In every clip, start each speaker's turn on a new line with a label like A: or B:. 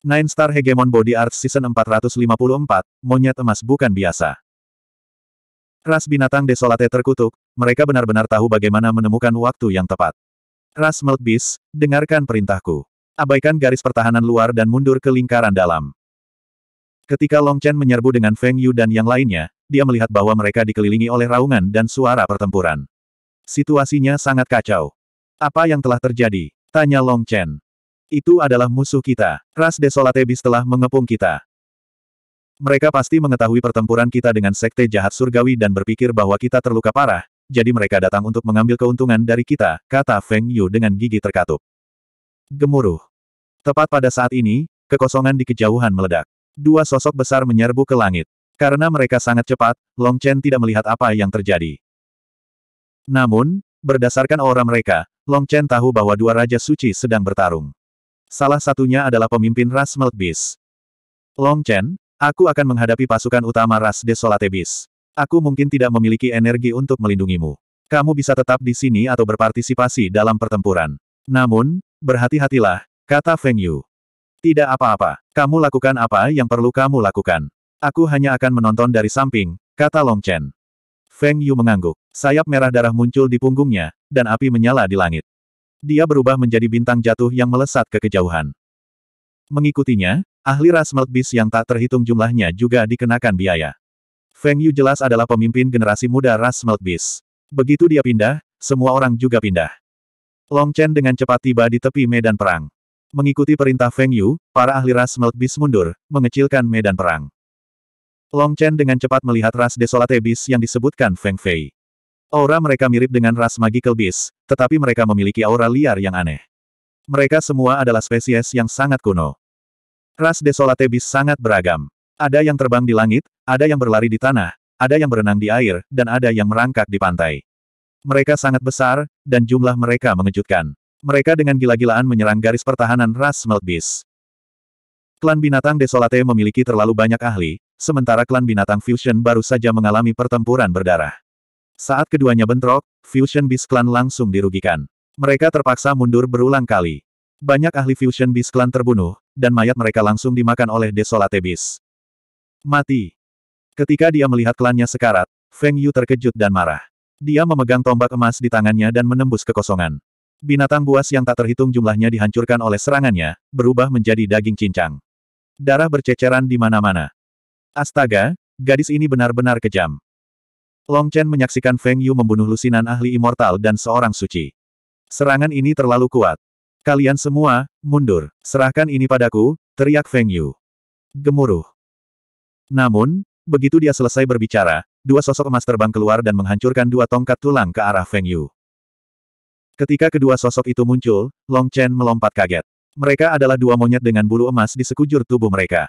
A: Nine Star Hegemon Body Arts Season 454, Monyet Emas Bukan Biasa. Ras binatang desolate terkutuk, mereka benar-benar tahu bagaimana menemukan waktu yang tepat. Ras Melt Beast, dengarkan perintahku. Abaikan garis pertahanan luar dan mundur ke lingkaran dalam. Ketika Long Chen menyerbu dengan Feng Yu dan yang lainnya, dia melihat bahwa mereka dikelilingi oleh raungan dan suara pertempuran. Situasinya sangat kacau. Apa yang telah terjadi? Tanya Long Chen. Itu adalah musuh kita. Ras Desolate Beast telah mengepung kita. Mereka pasti mengetahui pertempuran kita dengan sekte jahat surgawi dan berpikir bahwa kita terluka parah, jadi mereka datang untuk mengambil keuntungan dari kita, kata Feng Yu dengan gigi terkatup. Gemuruh. Tepat pada saat ini, kekosongan di kejauhan meledak. Dua sosok besar menyerbu ke langit. Karena mereka sangat cepat, Long Chen tidak melihat apa yang terjadi. Namun, berdasarkan aura mereka, Long Chen tahu bahwa dua raja suci sedang bertarung. Salah satunya adalah pemimpin ras Meltbis. Long Chen, aku akan menghadapi pasukan utama ras Desolate Beast. Aku mungkin tidak memiliki energi untuk melindungimu. Kamu bisa tetap di sini atau berpartisipasi dalam pertempuran. Namun, berhati-hatilah, kata Feng Yu. Tidak apa-apa. Kamu lakukan apa yang perlu kamu lakukan. Aku hanya akan menonton dari samping, kata Long Chen. Feng Yu mengangguk. Sayap merah darah muncul di punggungnya, dan api menyala di langit dia berubah menjadi bintang jatuh yang melesat ke kejauhan. Mengikutinya, ahli ras Beast yang tak terhitung jumlahnya juga dikenakan biaya. Feng Yu jelas adalah pemimpin generasi muda ras Beast. Begitu dia pindah, semua orang juga pindah. Long Chen dengan cepat tiba di tepi medan perang. Mengikuti perintah Feng Yu, para ahli ras Beast mundur, mengecilkan medan perang. Long Chen dengan cepat melihat ras Desolate Bis yang disebutkan Feng Fei. Aura mereka mirip dengan ras magical beast, tetapi mereka memiliki aura liar yang aneh. Mereka semua adalah spesies yang sangat kuno. Ras desolate beast sangat beragam. Ada yang terbang di langit, ada yang berlari di tanah, ada yang berenang di air, dan ada yang merangkak di pantai. Mereka sangat besar, dan jumlah mereka mengejutkan. Mereka dengan gila-gilaan menyerang garis pertahanan ras Smelt Beast. Klan binatang Desolate memiliki terlalu banyak ahli, sementara klan binatang Fusion baru saja mengalami pertempuran berdarah. Saat keduanya bentrok, Fusion Beast Clan langsung dirugikan. Mereka terpaksa mundur berulang kali. Banyak ahli Fusion Beast Clan terbunuh, dan mayat mereka langsung dimakan oleh Desolate Beast. Mati. Ketika dia melihat klannya sekarat, Feng Yu terkejut dan marah. Dia memegang tombak emas di tangannya dan menembus kekosongan. Binatang buas yang tak terhitung jumlahnya dihancurkan oleh serangannya, berubah menjadi daging cincang. Darah berceceran di mana-mana. Astaga, gadis ini benar-benar kejam. Long Chen menyaksikan Feng Yu membunuh lusinan ahli immortal dan seorang suci. Serangan ini terlalu kuat. Kalian semua, mundur. Serahkan ini padaku, teriak Feng Yu. Gemuruh. Namun, begitu dia selesai berbicara, dua sosok emas terbang keluar dan menghancurkan dua tongkat tulang ke arah Feng Yu. Ketika kedua sosok itu muncul, Long Chen melompat kaget. Mereka adalah dua monyet dengan bulu emas di sekujur tubuh mereka.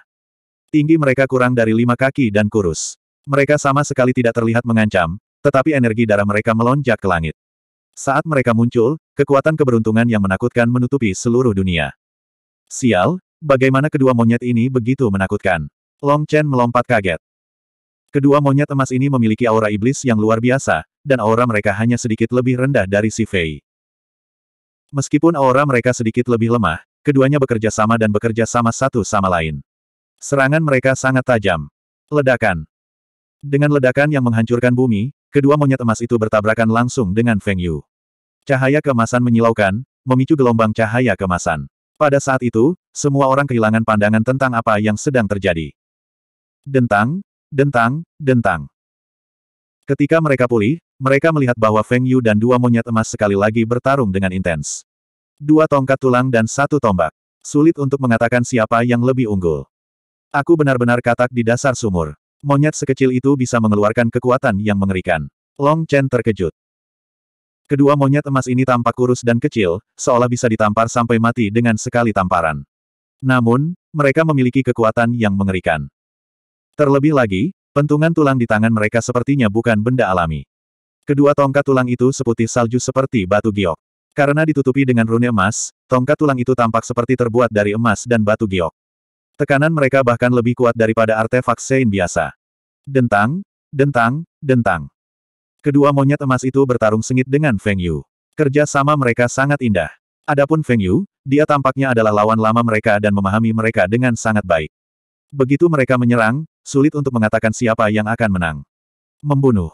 A: Tinggi mereka kurang dari lima kaki dan kurus. Mereka sama sekali tidak terlihat mengancam, tetapi energi darah mereka melonjak ke langit. Saat mereka muncul, kekuatan keberuntungan yang menakutkan menutupi seluruh dunia. Sial, bagaimana kedua monyet ini begitu menakutkan? Long Chen melompat kaget. Kedua monyet emas ini memiliki aura iblis yang luar biasa, dan aura mereka hanya sedikit lebih rendah dari si Fei. Meskipun aura mereka sedikit lebih lemah, keduanya bekerja sama dan bekerja sama satu sama lain. Serangan mereka sangat tajam. Ledakan. Dengan ledakan yang menghancurkan bumi, kedua monyet emas itu bertabrakan langsung dengan Feng Yu. Cahaya kemasan menyilaukan, memicu gelombang cahaya kemasan. Pada saat itu, semua orang kehilangan pandangan tentang apa yang sedang terjadi. Dentang, dentang, dentang. Ketika mereka pulih, mereka melihat bahwa Feng Yu dan dua monyet emas sekali lagi bertarung dengan intens. Dua tongkat tulang dan satu tombak. Sulit untuk mengatakan siapa yang lebih unggul. Aku benar-benar katak di dasar sumur. Monyet sekecil itu bisa mengeluarkan kekuatan yang mengerikan. Long Chen terkejut. Kedua monyet emas ini tampak kurus dan kecil, seolah bisa ditampar sampai mati dengan sekali tamparan. Namun, mereka memiliki kekuatan yang mengerikan. Terlebih lagi, pentungan tulang di tangan mereka sepertinya bukan benda alami. Kedua tongkat tulang itu seputih salju seperti batu giok. Karena ditutupi dengan rune emas, tongkat tulang itu tampak seperti terbuat dari emas dan batu giok. Tekanan mereka bahkan lebih kuat daripada artefak Sein biasa. Dentang, dentang, dentang. Kedua monyet emas itu bertarung sengit dengan Feng Yu. Kerja sama mereka sangat indah. Adapun Feng Yu, dia tampaknya adalah lawan lama mereka dan memahami mereka dengan sangat baik. Begitu mereka menyerang, sulit untuk mengatakan siapa yang akan menang. Membunuh.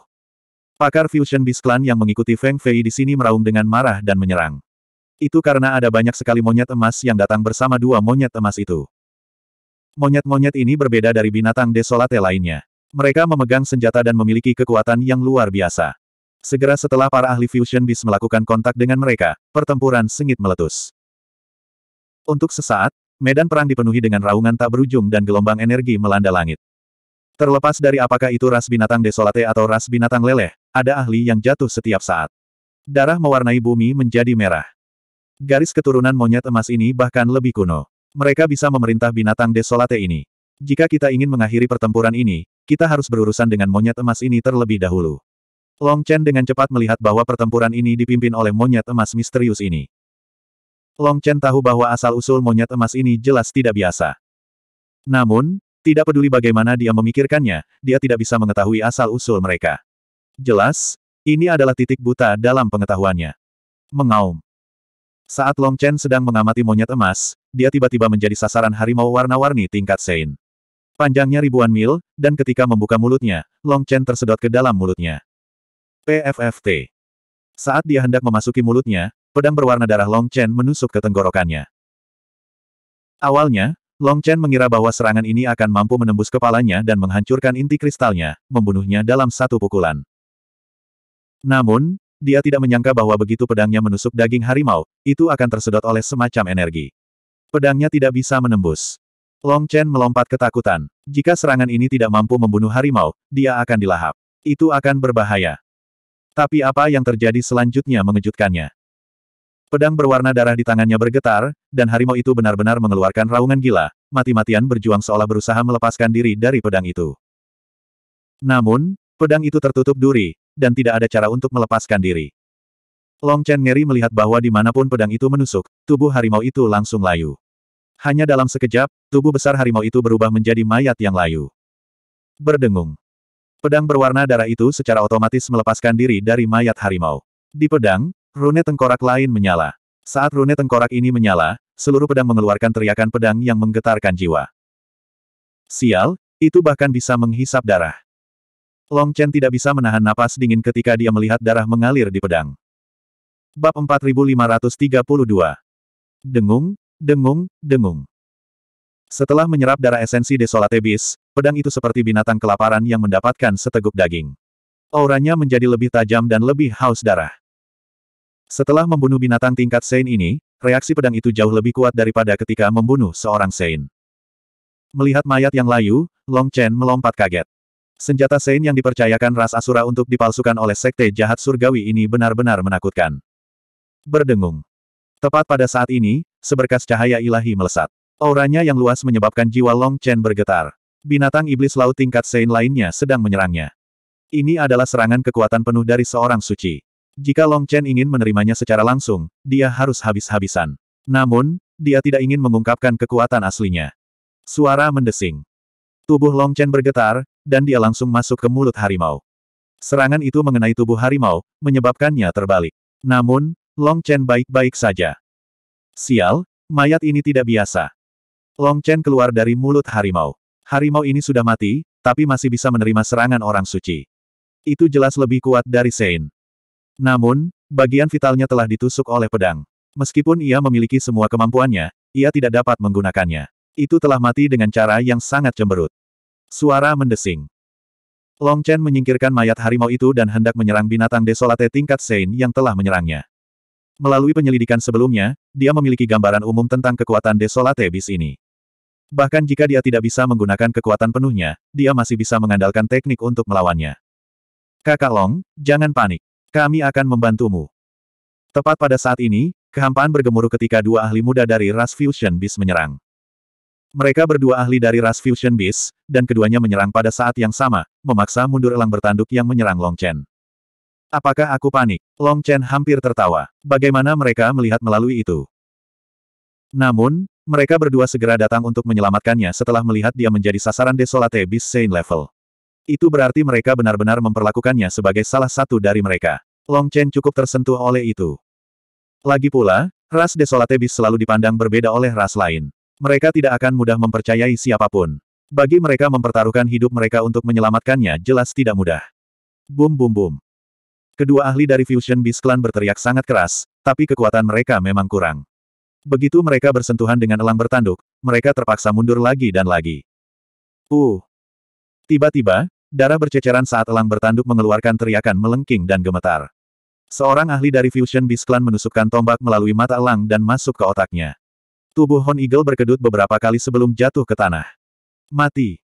A: Pakar Fusion Beast Clan yang mengikuti Feng Fei di sini meraung dengan marah dan menyerang. Itu karena ada banyak sekali monyet emas yang datang bersama dua monyet emas itu. Monyet-monyet ini berbeda dari binatang desolate lainnya. Mereka memegang senjata dan memiliki kekuatan yang luar biasa. Segera setelah para ahli Fusion Beast melakukan kontak dengan mereka, pertempuran sengit meletus. Untuk sesaat, medan perang dipenuhi dengan raungan tak berujung dan gelombang energi melanda langit. Terlepas dari apakah itu ras binatang desolate atau ras binatang leleh, ada ahli yang jatuh setiap saat. Darah mewarnai bumi menjadi merah. Garis keturunan monyet emas ini bahkan lebih kuno. Mereka bisa memerintah binatang desolate ini. Jika kita ingin mengakhiri pertempuran ini, kita harus berurusan dengan monyet emas ini terlebih dahulu. Long Chen dengan cepat melihat bahwa pertempuran ini dipimpin oleh monyet emas misterius ini. Long Chen tahu bahwa asal-usul monyet emas ini jelas tidak biasa. Namun, tidak peduli bagaimana dia memikirkannya, dia tidak bisa mengetahui asal-usul mereka. Jelas, ini adalah titik buta dalam pengetahuannya. Mengaum. Saat Long Chen sedang mengamati monyet emas, dia tiba-tiba menjadi sasaran harimau warna-warni tingkat Sein. Panjangnya ribuan mil, dan ketika membuka mulutnya, Long Chen tersedot ke dalam mulutnya. PFFT. Saat dia hendak memasuki mulutnya, pedang berwarna darah Long Chen menusuk ke tenggorokannya. Awalnya, Long Chen mengira bahwa serangan ini akan mampu menembus kepalanya dan menghancurkan inti kristalnya, membunuhnya dalam satu pukulan. Namun, dia tidak menyangka bahwa begitu pedangnya menusuk daging harimau, itu akan tersedot oleh semacam energi. Pedangnya tidak bisa menembus. Long Chen melompat ketakutan. Jika serangan ini tidak mampu membunuh harimau, dia akan dilahap. Itu akan berbahaya. Tapi apa yang terjadi selanjutnya mengejutkannya. Pedang berwarna darah di tangannya bergetar, dan harimau itu benar-benar mengeluarkan raungan gila, mati-matian berjuang seolah berusaha melepaskan diri dari pedang itu. Namun, pedang itu tertutup duri, dan tidak ada cara untuk melepaskan diri. Long Chen ngeri melihat bahwa dimanapun pedang itu menusuk, tubuh harimau itu langsung layu. Hanya dalam sekejap, tubuh besar harimau itu berubah menjadi mayat yang layu. Berdengung. Pedang berwarna darah itu secara otomatis melepaskan diri dari mayat harimau. Di pedang, rune tengkorak lain menyala. Saat rune tengkorak ini menyala, seluruh pedang mengeluarkan teriakan pedang yang menggetarkan jiwa. Sial, itu bahkan bisa menghisap darah. Long Chen tidak bisa menahan napas dingin ketika dia melihat darah mengalir di pedang. Bab 4532. Dengung, dengung, dengung. Setelah menyerap darah esensi desolate bis, pedang itu seperti binatang kelaparan yang mendapatkan seteguk daging. Auranya menjadi lebih tajam dan lebih haus darah. Setelah membunuh binatang tingkat Sein ini, reaksi pedang itu jauh lebih kuat daripada ketika membunuh seorang Sein. Melihat mayat yang layu, Long Chen melompat kaget. Senjata Sein yang dipercayakan ras Asura untuk dipalsukan oleh sekte jahat surgawi ini benar-benar menakutkan berdengung. Tepat pada saat ini, seberkas cahaya ilahi melesat. Auranya yang luas menyebabkan jiwa Long Chen bergetar. Binatang iblis laut tingkat Sein lainnya sedang menyerangnya. Ini adalah serangan kekuatan penuh dari seorang suci. Jika Long Chen ingin menerimanya secara langsung, dia harus habis-habisan. Namun, dia tidak ingin mengungkapkan kekuatan aslinya. Suara mendesing. Tubuh Long Chen bergetar, dan dia langsung masuk ke mulut harimau. Serangan itu mengenai tubuh harimau, menyebabkannya terbalik. Namun, Long Chen baik-baik saja. Sial, mayat ini tidak biasa. Long Chen keluar dari mulut harimau. Harimau ini sudah mati, tapi masih bisa menerima serangan orang suci. Itu jelas lebih kuat dari Sein. Namun, bagian vitalnya telah ditusuk oleh pedang. Meskipun ia memiliki semua kemampuannya, ia tidak dapat menggunakannya. Itu telah mati dengan cara yang sangat cemberut. Suara mendesing. Long Chen menyingkirkan mayat harimau itu dan hendak menyerang binatang desolate tingkat Sein yang telah menyerangnya. Melalui penyelidikan sebelumnya, dia memiliki gambaran umum tentang kekuatan Desolate Bis ini. Bahkan jika dia tidak bisa menggunakan kekuatan penuhnya, dia masih bisa mengandalkan teknik untuk melawannya. Kakak Long, jangan panik. Kami akan membantumu. Tepat pada saat ini, kehampaan bergemuruh ketika dua ahli muda dari Ras Fusion Bis menyerang. Mereka berdua ahli dari Ras Fusion Bis, dan keduanya menyerang pada saat yang sama, memaksa mundur elang bertanduk yang menyerang Long Chen. Apakah aku panik? Long Chen hampir tertawa. Bagaimana mereka melihat melalui itu? Namun, mereka berdua segera datang untuk menyelamatkannya setelah melihat dia menjadi sasaran desolate bis Saint level. Itu berarti mereka benar-benar memperlakukannya sebagai salah satu dari mereka. Long Chen cukup tersentuh oleh itu. Lagi pula, ras desolate bis selalu dipandang berbeda oleh ras lain. Mereka tidak akan mudah mempercayai siapapun. Bagi mereka mempertaruhkan hidup mereka untuk menyelamatkannya jelas tidak mudah. Bum bum bum. Kedua ahli dari Fusion Beast Clan berteriak sangat keras, tapi kekuatan mereka memang kurang. Begitu mereka bersentuhan dengan elang bertanduk, mereka terpaksa mundur lagi dan lagi. Uh! Tiba-tiba, darah berceceran saat elang bertanduk mengeluarkan teriakan melengking dan gemetar. Seorang ahli dari Fusion Beast Clan menusukkan tombak melalui mata elang dan masuk ke otaknya. Tubuh Hon Eagle berkedut beberapa kali sebelum jatuh ke tanah. Mati!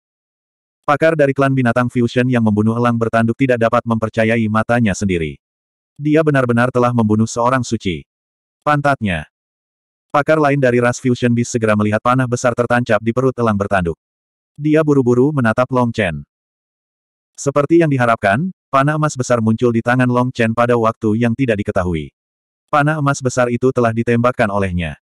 A: Pakar dari klan binatang Fusion yang membunuh elang bertanduk tidak dapat mempercayai matanya sendiri. Dia benar-benar telah membunuh seorang suci. Pantatnya. Pakar lain dari ras Fusion Beast segera melihat panah besar tertancap di perut elang bertanduk. Dia buru-buru menatap Long Chen. Seperti yang diharapkan, panah emas besar muncul di tangan Long Chen pada waktu yang tidak diketahui. Panah emas besar itu telah ditembakkan olehnya.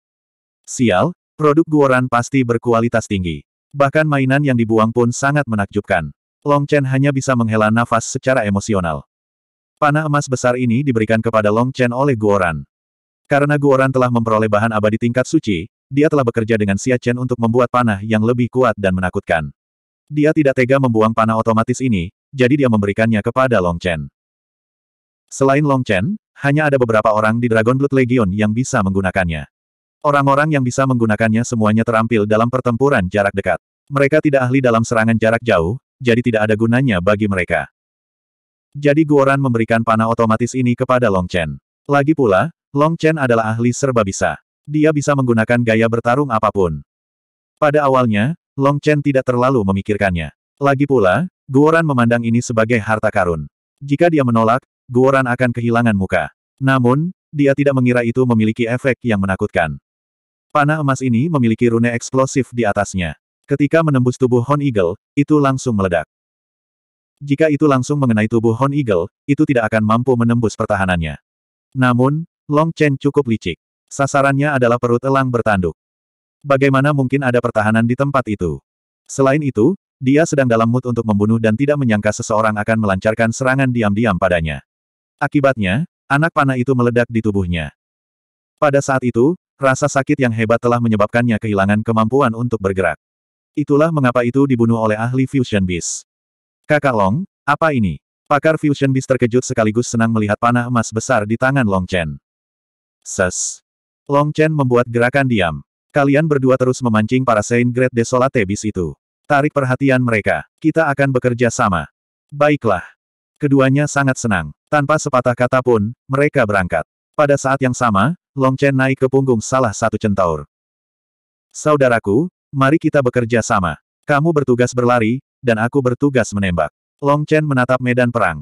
A: Sial, produk Guoran pasti berkualitas tinggi. Bahkan mainan yang dibuang pun sangat menakjubkan. Long Chen hanya bisa menghela nafas secara emosional. Panah emas besar ini diberikan kepada Long Chen oleh Guoran. Karena Guoran telah memperoleh bahan abadi tingkat suci, dia telah bekerja dengan Xia Chen untuk membuat panah yang lebih kuat dan menakutkan. Dia tidak tega membuang panah otomatis ini, jadi dia memberikannya kepada Long Chen. Selain Long Chen, hanya ada beberapa orang di Dragon Blood Legion yang bisa menggunakannya. Orang-orang yang bisa menggunakannya semuanya terampil dalam pertempuran jarak dekat. Mereka tidak ahli dalam serangan jarak jauh, jadi tidak ada gunanya bagi mereka. Jadi Guoran memberikan panah otomatis ini kepada Long Chen. Lagi pula, Long Chen adalah ahli serba bisa. Dia bisa menggunakan gaya bertarung apapun. Pada awalnya, Long Chen tidak terlalu memikirkannya. Lagi pula, Guoran memandang ini sebagai harta karun. Jika dia menolak, Guoran akan kehilangan muka. Namun, dia tidak mengira itu memiliki efek yang menakutkan. Panah emas ini memiliki rune eksplosif di atasnya. Ketika menembus tubuh Hon Eagle, itu langsung meledak. Jika itu langsung mengenai tubuh Hon Eagle, itu tidak akan mampu menembus pertahanannya. Namun, Long Chen cukup licik. Sasarannya adalah perut elang bertanduk. Bagaimana mungkin ada pertahanan di tempat itu? Selain itu, dia sedang dalam mood untuk membunuh dan tidak menyangka seseorang akan melancarkan serangan diam-diam padanya. Akibatnya, anak panah itu meledak di tubuhnya. Pada saat itu, Rasa sakit yang hebat telah menyebabkannya kehilangan kemampuan untuk bergerak. Itulah mengapa itu dibunuh oleh ahli Fusion Beast. Kakak Long, apa ini? Pakar Fusion Beast terkejut sekaligus senang melihat panah emas besar di tangan Long Chen. Ses. Long Chen membuat gerakan diam. Kalian berdua terus memancing para Saint Great Desolate Beast itu. Tarik perhatian mereka. Kita akan bekerja sama. Baiklah. Keduanya sangat senang. Tanpa sepatah kata pun, mereka berangkat. Pada saat yang sama, Long Chen naik ke punggung salah satu centaur. Saudaraku, mari kita bekerja sama. Kamu bertugas berlari, dan aku bertugas menembak. Long Chen menatap medan perang.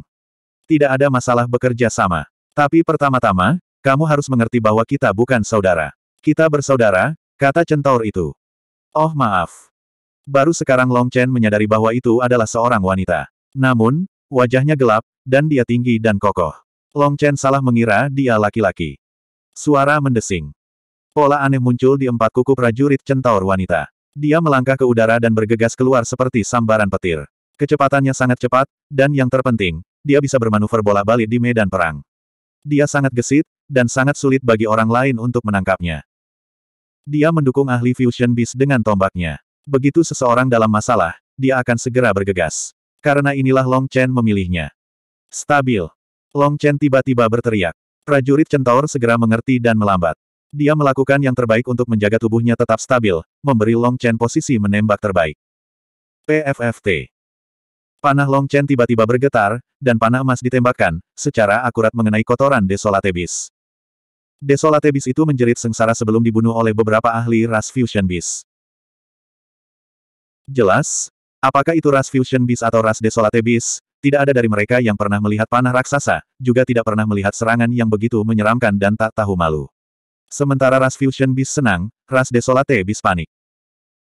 A: Tidak ada masalah bekerja sama. Tapi pertama-tama, kamu harus mengerti bahwa kita bukan saudara. Kita bersaudara, kata centaur itu. Oh maaf. Baru sekarang Long Chen menyadari bahwa itu adalah seorang wanita. Namun, wajahnya gelap, dan dia tinggi dan kokoh. Long Chen salah mengira dia laki-laki. Suara mendesing. Pola aneh muncul di empat kuku prajurit centaur wanita. Dia melangkah ke udara dan bergegas keluar seperti sambaran petir. Kecepatannya sangat cepat, dan yang terpenting, dia bisa bermanuver bola balik di medan perang. Dia sangat gesit, dan sangat sulit bagi orang lain untuk menangkapnya. Dia mendukung ahli Fusion Beast dengan tombaknya. Begitu seseorang dalam masalah, dia akan segera bergegas. Karena inilah Long Chen memilihnya. Stabil. Long Chen tiba-tiba berteriak. Prajurit centaur segera mengerti dan melambat. Dia melakukan yang terbaik untuk menjaga tubuhnya tetap stabil, memberi Long Chen posisi menembak terbaik. PFFT Panah Long Chen tiba-tiba bergetar, dan panah emas ditembakkan, secara akurat mengenai kotoran Desolate Desolatebis itu menjerit sengsara sebelum dibunuh oleh beberapa ahli ras Fusion Beast. Jelas? Apakah itu ras Fusion Beast atau ras Desolatebis, tidak ada dari mereka yang pernah melihat panah raksasa, juga tidak pernah melihat serangan yang begitu menyeramkan dan tak tahu malu. Sementara ras Fusion Beast senang, ras Desolate Beast panik.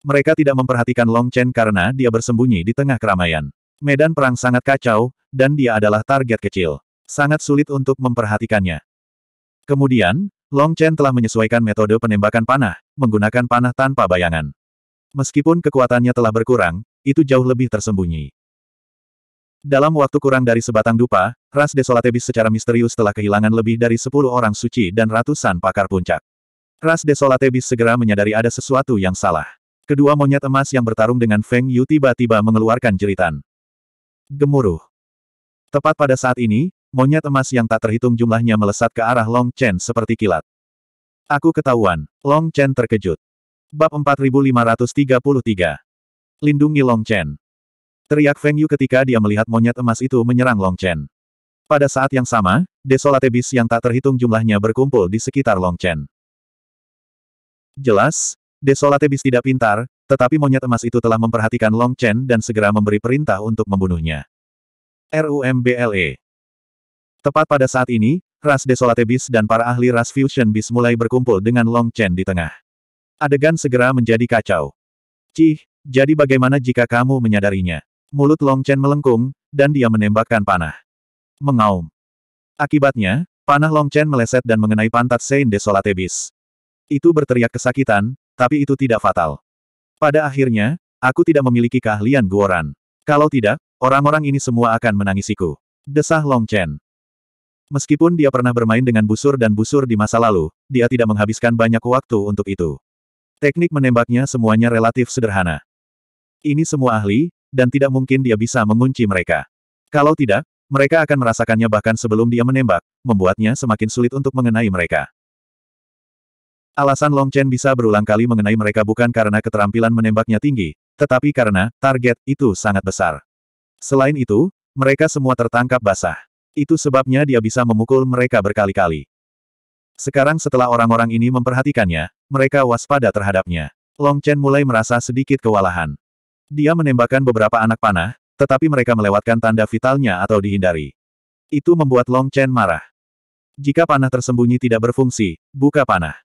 A: Mereka tidak memperhatikan Long Chen karena dia bersembunyi di tengah keramaian. Medan perang sangat kacau, dan dia adalah target kecil. Sangat sulit untuk memperhatikannya. Kemudian, Long Chen telah menyesuaikan metode penembakan panah, menggunakan panah tanpa bayangan. Meskipun kekuatannya telah berkurang, itu jauh lebih tersembunyi. Dalam waktu kurang dari sebatang dupa, ras Desolatebis secara misterius telah kehilangan lebih dari sepuluh orang suci dan ratusan pakar puncak. Ras Desolatebis segera menyadari ada sesuatu yang salah. Kedua monyet emas yang bertarung dengan Feng Yu tiba-tiba mengeluarkan jeritan. Gemuruh. Tepat pada saat ini, monyet emas yang tak terhitung jumlahnya melesat ke arah Long Chen seperti kilat. Aku ketahuan. Long Chen terkejut. Bab 4533. Lindungi Long Chen. Teriak Feng Yu ketika dia melihat monyet emas itu menyerang Long Chen. Pada saat yang sama, desolate bis yang tak terhitung jumlahnya berkumpul di sekitar Long Chen. Jelas, desolate bis tidak pintar, tetapi monyet emas itu telah memperhatikan Long Chen dan segera memberi perintah untuk membunuhnya. RUMBLE Tepat pada saat ini, ras desolate bis dan para ahli ras fusion bis mulai berkumpul dengan Long Chen di tengah. Adegan segera menjadi kacau. Cih, jadi bagaimana jika kamu menyadarinya? Mulut Long Chen melengkung, dan dia menembakkan panah. Mengaum. Akibatnya, panah Long Chen meleset dan mengenai pantat Sein Desolate Itu berteriak kesakitan, tapi itu tidak fatal. Pada akhirnya, aku tidak memiliki keahlian Guoran. Kalau tidak, orang-orang ini semua akan menangisiku. Desah Long Chen. Meskipun dia pernah bermain dengan busur dan busur di masa lalu, dia tidak menghabiskan banyak waktu untuk itu. Teknik menembaknya semuanya relatif sederhana. Ini semua ahli, dan tidak mungkin dia bisa mengunci mereka. Kalau tidak, mereka akan merasakannya bahkan sebelum dia menembak, membuatnya semakin sulit untuk mengenai mereka. Alasan Long Chen bisa berulang kali mengenai mereka bukan karena keterampilan menembaknya tinggi, tetapi karena target itu sangat besar. Selain itu, mereka semua tertangkap basah. Itu sebabnya dia bisa memukul mereka berkali-kali. Sekarang setelah orang-orang ini memperhatikannya, mereka waspada terhadapnya. Long Chen mulai merasa sedikit kewalahan. Dia menembakkan beberapa anak panah, tetapi mereka melewatkan tanda vitalnya atau dihindari. Itu membuat Long Chen marah. Jika panah tersembunyi tidak berfungsi, buka panah.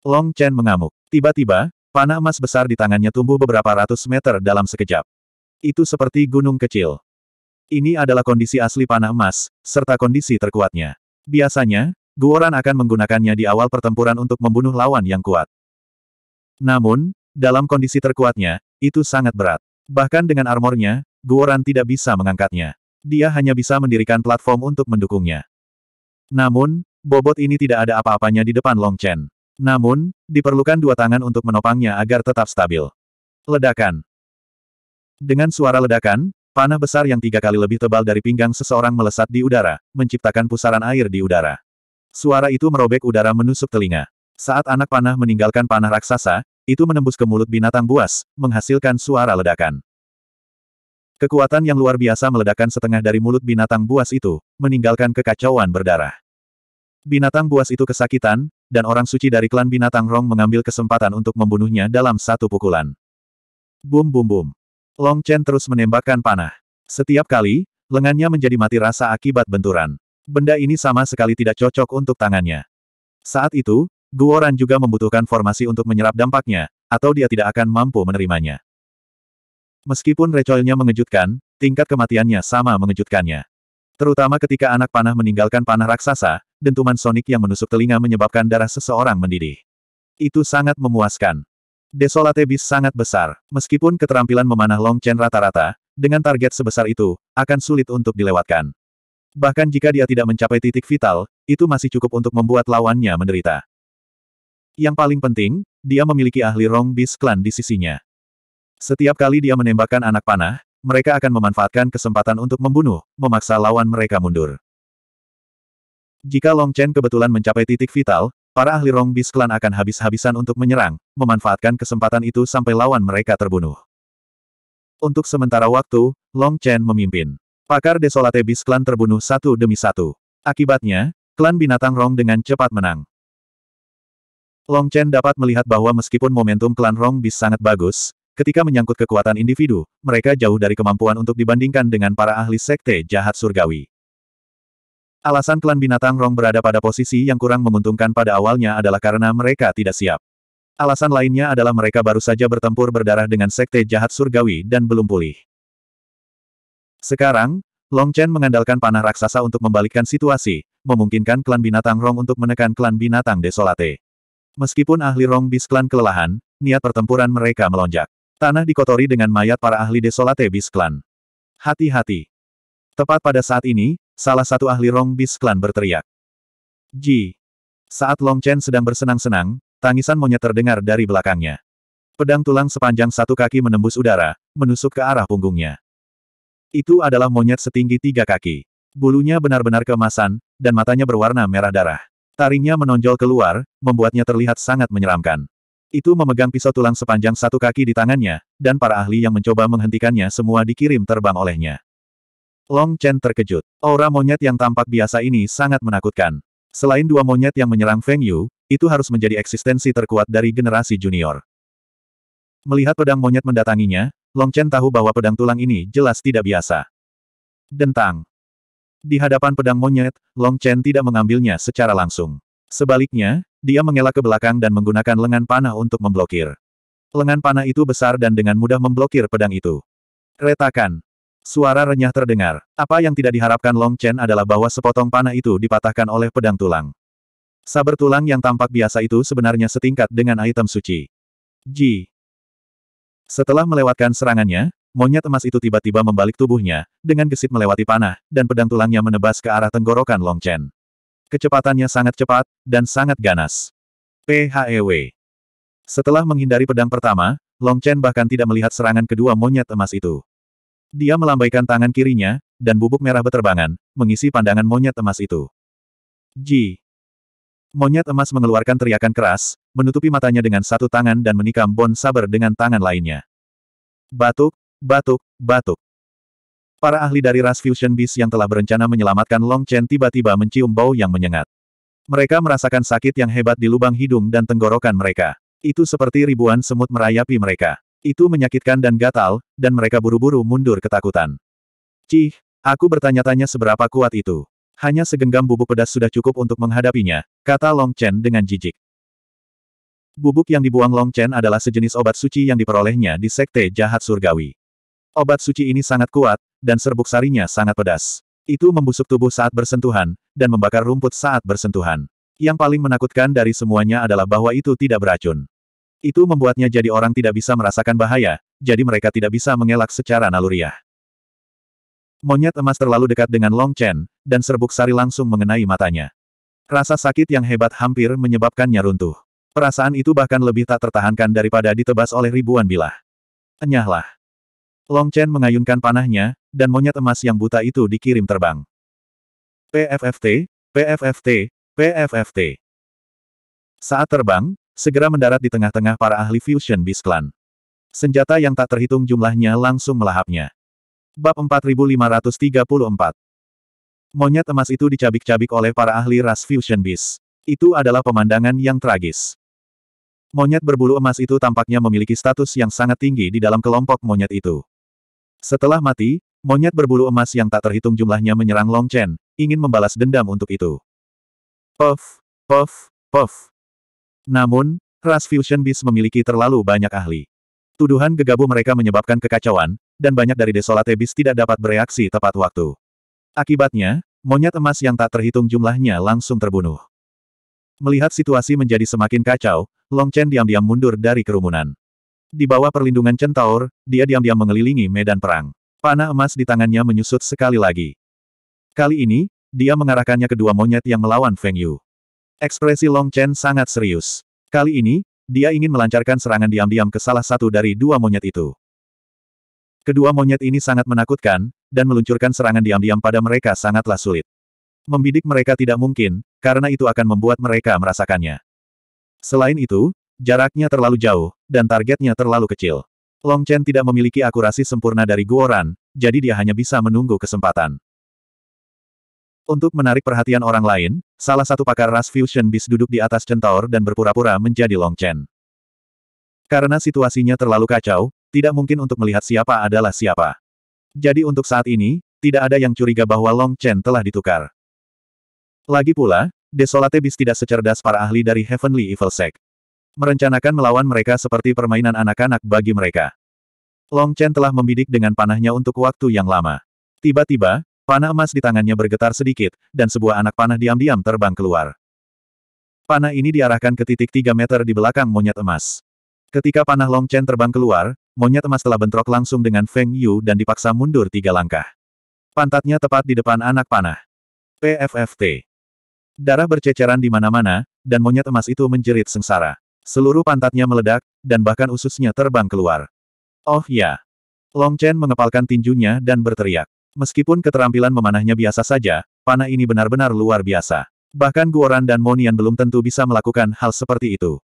A: Long Chen mengamuk. Tiba-tiba, panah emas besar di tangannya tumbuh beberapa ratus meter dalam sekejap. Itu seperti gunung kecil. Ini adalah kondisi asli panah emas, serta kondisi terkuatnya. Biasanya, Guoran akan menggunakannya di awal pertempuran untuk membunuh lawan yang kuat. Namun, dalam kondisi terkuatnya, itu sangat berat. Bahkan dengan armornya, Guoran tidak bisa mengangkatnya. Dia hanya bisa mendirikan platform untuk mendukungnya. Namun, bobot ini tidak ada apa-apanya di depan Long Chen. Namun, diperlukan dua tangan untuk menopangnya agar tetap stabil. Ledakan. Dengan suara ledakan, panah besar yang tiga kali lebih tebal dari pinggang seseorang melesat di udara, menciptakan pusaran air di udara. Suara itu merobek udara menusuk telinga. Saat anak panah meninggalkan panah raksasa, itu menembus ke mulut binatang buas, menghasilkan suara ledakan. Kekuatan yang luar biasa meledakkan setengah dari mulut binatang buas itu, meninggalkan kekacauan berdarah. Binatang buas itu kesakitan, dan orang suci dari klan binatang Rong mengambil kesempatan untuk membunuhnya dalam satu pukulan. Bum bum bum. Long Chen terus menembakkan panah. Setiap kali, lengannya menjadi mati rasa akibat benturan. Benda ini sama sekali tidak cocok untuk tangannya. Saat itu, Guoran juga membutuhkan formasi untuk menyerap dampaknya, atau dia tidak akan mampu menerimanya. Meskipun recoilnya mengejutkan, tingkat kematiannya sama mengejutkannya. Terutama ketika anak panah meninggalkan panah raksasa, dentuman sonik yang menusuk telinga menyebabkan darah seseorang mendidih. Itu sangat memuaskan. Desolate bis sangat besar, meskipun keterampilan memanah Long Chen rata-rata, dengan target sebesar itu, akan sulit untuk dilewatkan. Bahkan jika dia tidak mencapai titik vital, itu masih cukup untuk membuat lawannya menderita. Yang paling penting, dia memiliki ahli Rong Bis Klan di sisinya. Setiap kali dia menembakkan anak panah, mereka akan memanfaatkan kesempatan untuk membunuh, memaksa lawan mereka mundur. Jika Long Chen kebetulan mencapai titik vital, para ahli Rong Bis Klan akan habis-habisan untuk menyerang, memanfaatkan kesempatan itu sampai lawan mereka terbunuh. Untuk sementara waktu, Long Chen memimpin. Pakar Desolate Bis Klan terbunuh satu demi satu. Akibatnya, klan binatang Rong dengan cepat menang. Long Chen dapat melihat bahwa meskipun momentum klan Rong Bis sangat bagus, ketika menyangkut kekuatan individu, mereka jauh dari kemampuan untuk dibandingkan dengan para ahli sekte jahat surgawi. Alasan klan binatang Rong berada pada posisi yang kurang menguntungkan pada awalnya adalah karena mereka tidak siap. Alasan lainnya adalah mereka baru saja bertempur berdarah dengan sekte jahat surgawi dan belum pulih. Sekarang, Long Chen mengandalkan panah raksasa untuk membalikkan situasi, memungkinkan klan binatang Rong untuk menekan klan binatang Desolate. Meskipun ahli Rong Bisklan kelelahan, niat pertempuran mereka melonjak. Tanah dikotori dengan mayat para ahli Desolate Bisklan. Hati-hati. Tepat pada saat ini, salah satu ahli Rong Bisklan berteriak. Ji. Saat Long Chen sedang bersenang-senang, tangisan monyet terdengar dari belakangnya. Pedang tulang sepanjang satu kaki menembus udara, menusuk ke arah punggungnya. Itu adalah monyet setinggi tiga kaki. Bulunya benar-benar kemasan, dan matanya berwarna merah darah. Taringnya menonjol keluar, membuatnya terlihat sangat menyeramkan. Itu memegang pisau tulang sepanjang satu kaki di tangannya, dan para ahli yang mencoba menghentikannya semua dikirim terbang olehnya. Long Chen terkejut. Aura monyet yang tampak biasa ini sangat menakutkan. Selain dua monyet yang menyerang Feng Yu, itu harus menjadi eksistensi terkuat dari generasi junior. Melihat pedang monyet mendatanginya, Long Chen tahu bahwa pedang tulang ini jelas tidak biasa. Dentang. Di hadapan pedang monyet, Long Chen tidak mengambilnya secara langsung. Sebaliknya, dia mengelak ke belakang dan menggunakan lengan panah untuk memblokir. Lengan panah itu besar dan dengan mudah memblokir pedang itu. Retakan. Suara renyah terdengar. Apa yang tidak diharapkan Long Chen adalah bahwa sepotong panah itu dipatahkan oleh pedang tulang. Saber tulang yang tampak biasa itu sebenarnya setingkat dengan item suci. Ji. Setelah melewatkan serangannya, Monyet emas itu tiba-tiba membalik tubuhnya, dengan gesit melewati panah, dan pedang tulangnya menebas ke arah tenggorokan Long Chen. Kecepatannya sangat cepat, dan sangat ganas. PHEW. Setelah menghindari pedang pertama, Long Chen bahkan tidak melihat serangan kedua monyet emas itu. Dia melambaikan tangan kirinya, dan bubuk merah beterbangan, mengisi pandangan monyet emas itu. Ji. Monyet emas mengeluarkan teriakan keras, menutupi matanya dengan satu tangan dan menikam Bon Saber dengan tangan lainnya. Batuk, Batuk, batuk. Para ahli dari ras Fusion Beast yang telah berencana menyelamatkan Long Chen tiba-tiba mencium bau yang menyengat. Mereka merasakan sakit yang hebat di lubang hidung dan tenggorokan mereka. Itu seperti ribuan semut merayapi mereka. Itu menyakitkan dan gatal, dan mereka buru-buru mundur ketakutan. Cih, aku bertanya-tanya seberapa kuat itu. Hanya segenggam bubuk pedas sudah cukup untuk menghadapinya, kata Long Chen dengan jijik. Bubuk yang dibuang Long Chen adalah sejenis obat suci yang diperolehnya di Sekte Jahat Surgawi. Obat suci ini sangat kuat, dan serbuk sarinya sangat pedas. Itu membusuk tubuh saat bersentuhan, dan membakar rumput saat bersentuhan. Yang paling menakutkan dari semuanya adalah bahwa itu tidak beracun. Itu membuatnya jadi orang tidak bisa merasakan bahaya, jadi mereka tidak bisa mengelak secara naluriah. Monyet emas terlalu dekat dengan Long Chen, dan serbuk sari langsung mengenai matanya. Rasa sakit yang hebat hampir menyebabkannya runtuh. Perasaan itu bahkan lebih tak tertahankan daripada ditebas oleh ribuan bilah. Enyahlah. Long Chen mengayunkan panahnya, dan monyet emas yang buta itu dikirim terbang. PFFT, PFFT, PFFT. Saat terbang, segera mendarat di tengah-tengah para ahli Fusion Beast Clan. Senjata yang tak terhitung jumlahnya langsung melahapnya. Bab 4534 Monyet emas itu dicabik-cabik oleh para ahli ras Fusion Beast. Itu adalah pemandangan yang tragis. Monyet berbulu emas itu tampaknya memiliki status yang sangat tinggi di dalam kelompok monyet itu. Setelah mati, monyet berbulu emas yang tak terhitung jumlahnya menyerang Long Chen, ingin membalas dendam untuk itu. Puff, puff, puff. Namun, ras Fusion Beast memiliki terlalu banyak ahli. Tuduhan gegabah mereka menyebabkan kekacauan, dan banyak dari Desolate Beast tidak dapat bereaksi tepat waktu. Akibatnya, monyet emas yang tak terhitung jumlahnya langsung terbunuh. Melihat situasi menjadi semakin kacau, Long Chen diam-diam mundur dari kerumunan. Di bawah perlindungan Centaur, dia diam-diam mengelilingi medan perang. Panah emas di tangannya menyusut sekali lagi. Kali ini, dia mengarahkannya ke dua monyet yang melawan Feng Yu. Ekspresi Long Chen sangat serius. Kali ini, dia ingin melancarkan serangan diam-diam ke salah satu dari dua monyet itu. Kedua monyet ini sangat menakutkan, dan meluncurkan serangan diam-diam pada mereka sangatlah sulit. Membidik mereka tidak mungkin, karena itu akan membuat mereka merasakannya. Selain itu, Jaraknya terlalu jauh, dan targetnya terlalu kecil. Long Chen tidak memiliki akurasi sempurna dari Guoran, jadi dia hanya bisa menunggu kesempatan. Untuk menarik perhatian orang lain, salah satu pakar ras fusion bis duduk di atas centaur dan berpura-pura menjadi Long Chen. Karena situasinya terlalu kacau, tidak mungkin untuk melihat siapa adalah siapa. Jadi untuk saat ini, tidak ada yang curiga bahwa Long Chen telah ditukar. Lagi pula, Desolate bis tidak secerdas para ahli dari Heavenly Evil Sect merencanakan melawan mereka seperti permainan anak-anak bagi mereka. Long Chen telah membidik dengan panahnya untuk waktu yang lama. Tiba-tiba, panah emas di tangannya bergetar sedikit, dan sebuah anak panah diam-diam terbang keluar. Panah ini diarahkan ke titik 3 meter di belakang monyet emas. Ketika panah Long Chen terbang keluar, monyet emas telah bentrok langsung dengan Feng Yu dan dipaksa mundur tiga langkah. Pantatnya tepat di depan anak panah. PFFT. Darah berceceran di mana-mana, dan monyet emas itu menjerit sengsara. Seluruh pantatnya meledak, dan bahkan ususnya terbang keluar. Oh ya! Long Chen mengepalkan tinjunya dan berteriak. Meskipun keterampilan memanahnya biasa saja, panah ini benar-benar luar biasa. Bahkan Guoran dan Monian belum tentu bisa melakukan hal seperti itu.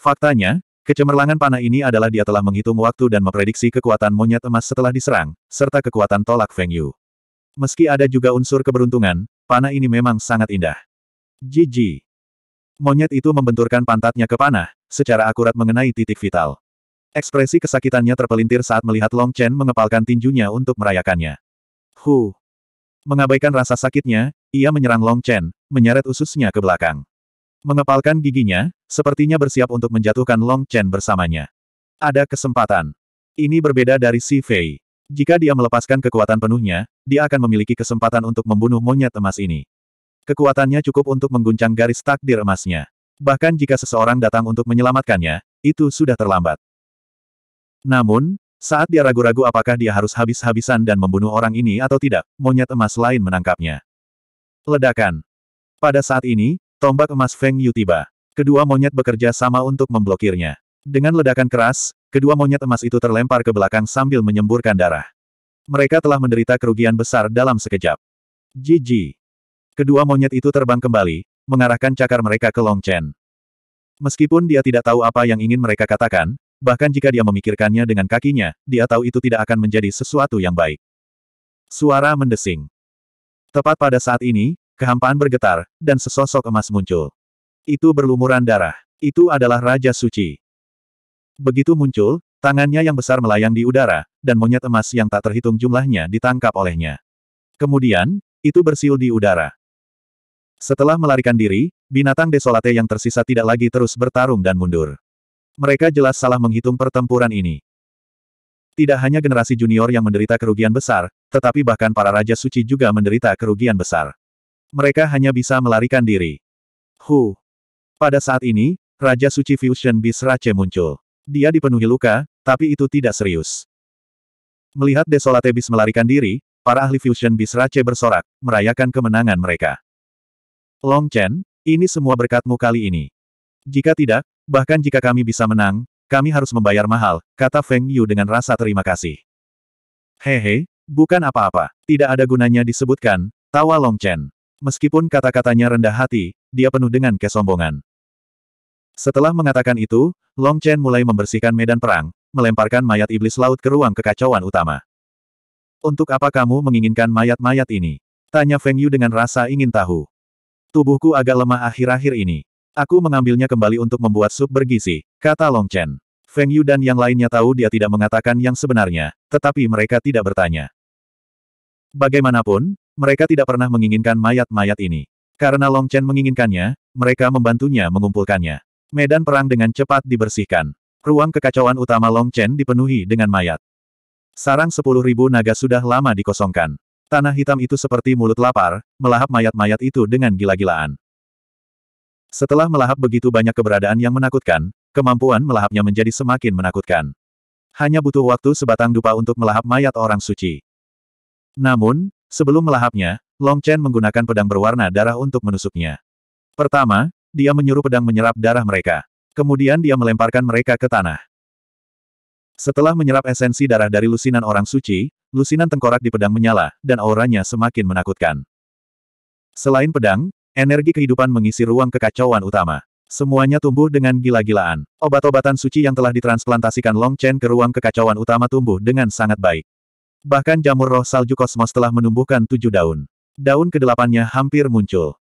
A: Faktanya, Kecemerlangan panah ini adalah dia telah menghitung waktu dan memprediksi kekuatan monyet emas setelah diserang, serta kekuatan tolak Feng Yu. Meski ada juga unsur keberuntungan, panah ini memang sangat indah. Jiji. Monyet itu membenturkan pantatnya ke panah, secara akurat mengenai titik vital. Ekspresi kesakitannya terpelintir saat melihat Long Chen mengepalkan tinjunya untuk merayakannya. Hu! Mengabaikan rasa sakitnya, ia menyerang Long Chen, menyeret ususnya ke belakang. Mengepalkan giginya, sepertinya bersiap untuk menjatuhkan Long Chen bersamanya. Ada kesempatan. Ini berbeda dari Si Fei. Jika dia melepaskan kekuatan penuhnya, dia akan memiliki kesempatan untuk membunuh monyet emas ini. Kekuatannya cukup untuk mengguncang garis takdir emasnya. Bahkan jika seseorang datang untuk menyelamatkannya, itu sudah terlambat. Namun, saat dia ragu-ragu apakah dia harus habis-habisan dan membunuh orang ini atau tidak, monyet emas lain menangkapnya. Ledakan. Pada saat ini, tombak emas Feng Yu tiba. Kedua monyet bekerja sama untuk memblokirnya. Dengan ledakan keras, kedua monyet emas itu terlempar ke belakang sambil menyemburkan darah. Mereka telah menderita kerugian besar dalam sekejap. Jiji. Kedua monyet itu terbang kembali, mengarahkan cakar mereka ke Long Chen. Meskipun dia tidak tahu apa yang ingin mereka katakan, bahkan jika dia memikirkannya dengan kakinya, dia tahu itu tidak akan menjadi sesuatu yang baik. Suara mendesing. Tepat pada saat ini, kehampaan bergetar, dan sesosok emas muncul. Itu berlumuran darah. Itu adalah Raja Suci. Begitu muncul, tangannya yang besar melayang di udara, dan monyet emas yang tak terhitung jumlahnya ditangkap olehnya. Kemudian, itu bersiul di udara. Setelah melarikan diri, binatang desolate yang tersisa tidak lagi terus bertarung dan mundur. Mereka jelas salah menghitung pertempuran ini. Tidak hanya generasi junior yang menderita kerugian besar, tetapi bahkan para raja suci juga menderita kerugian besar. Mereka hanya bisa melarikan diri. Hu. Pada saat ini, Raja Suci Fusion Beast Rache muncul. Dia dipenuhi luka, tapi itu tidak serius. Melihat Desolate Beast melarikan diri, para ahli Fusion Beast Rache bersorak, merayakan kemenangan mereka. Long Chen, ini semua berkatmu kali ini. Jika tidak, bahkan jika kami bisa menang, kami harus membayar mahal, kata Feng Yu dengan rasa terima kasih. Hehe, bukan apa-apa, tidak ada gunanya disebutkan, tawa Long Chen. Meskipun kata-katanya rendah hati, dia penuh dengan kesombongan. Setelah mengatakan itu, Long Chen mulai membersihkan medan perang, melemparkan mayat iblis laut ke ruang kekacauan utama. Untuk apa kamu menginginkan mayat-mayat ini? Tanya Feng Yu dengan rasa ingin tahu. Tubuhku agak lemah akhir-akhir ini. Aku mengambilnya kembali untuk membuat sup bergizi, kata Long Chen. Feng Yu dan yang lainnya tahu dia tidak mengatakan yang sebenarnya, tetapi mereka tidak bertanya. Bagaimanapun, mereka tidak pernah menginginkan mayat-mayat ini. Karena Long Chen menginginkannya, mereka membantunya mengumpulkannya. Medan perang dengan cepat dibersihkan. Ruang kekacauan utama Long Chen dipenuhi dengan mayat. Sarang 10.000 naga sudah lama dikosongkan. Tanah hitam itu seperti mulut lapar, melahap mayat-mayat itu dengan gila-gilaan. Setelah melahap begitu banyak keberadaan yang menakutkan, kemampuan melahapnya menjadi semakin menakutkan. Hanya butuh waktu sebatang dupa untuk melahap mayat orang suci. Namun, sebelum melahapnya, Long Chen menggunakan pedang berwarna darah untuk menusuknya. Pertama, dia menyuruh pedang menyerap darah mereka. Kemudian dia melemparkan mereka ke tanah. Setelah menyerap esensi darah dari lusinan orang suci, lusinan tengkorak di pedang menyala, dan auranya semakin menakutkan. Selain pedang, energi kehidupan mengisi ruang kekacauan utama. Semuanya tumbuh dengan gila-gilaan. Obat-obatan suci yang telah ditransplantasikan Long Chen ke ruang kekacauan utama tumbuh dengan sangat baik. Bahkan jamur roh salju kosmos telah menumbuhkan tujuh daun. Daun kedelapannya hampir muncul.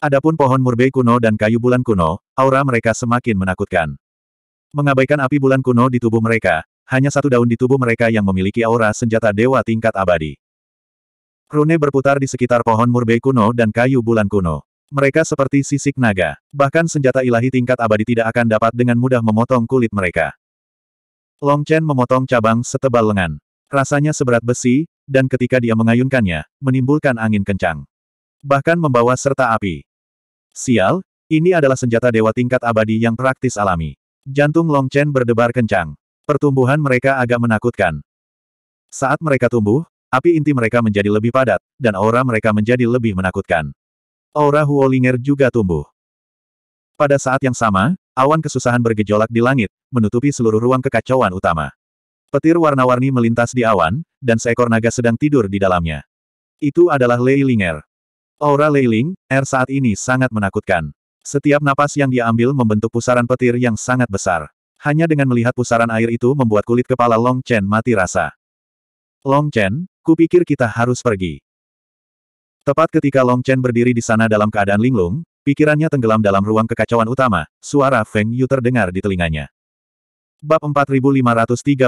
A: Adapun pohon murbei kuno dan kayu bulan kuno, aura mereka semakin menakutkan. Mengabaikan api bulan kuno di tubuh mereka, hanya satu daun di tubuh mereka yang memiliki aura senjata dewa tingkat abadi. Rune berputar di sekitar pohon murbei kuno dan kayu bulan kuno. Mereka seperti sisik naga. Bahkan senjata ilahi tingkat abadi tidak akan dapat dengan mudah memotong kulit mereka. Long Chen memotong cabang setebal lengan. Rasanya seberat besi, dan ketika dia mengayunkannya, menimbulkan angin kencang. Bahkan membawa serta api. Sial, ini adalah senjata dewa tingkat abadi yang praktis alami. Jantung Long Chen berdebar kencang. Pertumbuhan mereka agak menakutkan. Saat mereka tumbuh, api inti mereka menjadi lebih padat, dan aura mereka menjadi lebih menakutkan. Aura Huolinger juga tumbuh. Pada saat yang sama, awan kesusahan bergejolak di langit, menutupi seluruh ruang kekacauan utama. Petir warna-warni melintas di awan, dan seekor naga sedang tidur di dalamnya. Itu adalah Leilinger. Aura Leiling, air saat ini sangat menakutkan. Setiap napas yang diambil membentuk pusaran petir yang sangat besar. Hanya dengan melihat pusaran air itu membuat kulit kepala Long Chen mati rasa. Long Chen, kupikir kita harus pergi. Tepat ketika Long Chen berdiri di sana dalam keadaan linglung, pikirannya tenggelam dalam ruang kekacauan utama, suara Feng Yu terdengar di telinganya. Bab 4535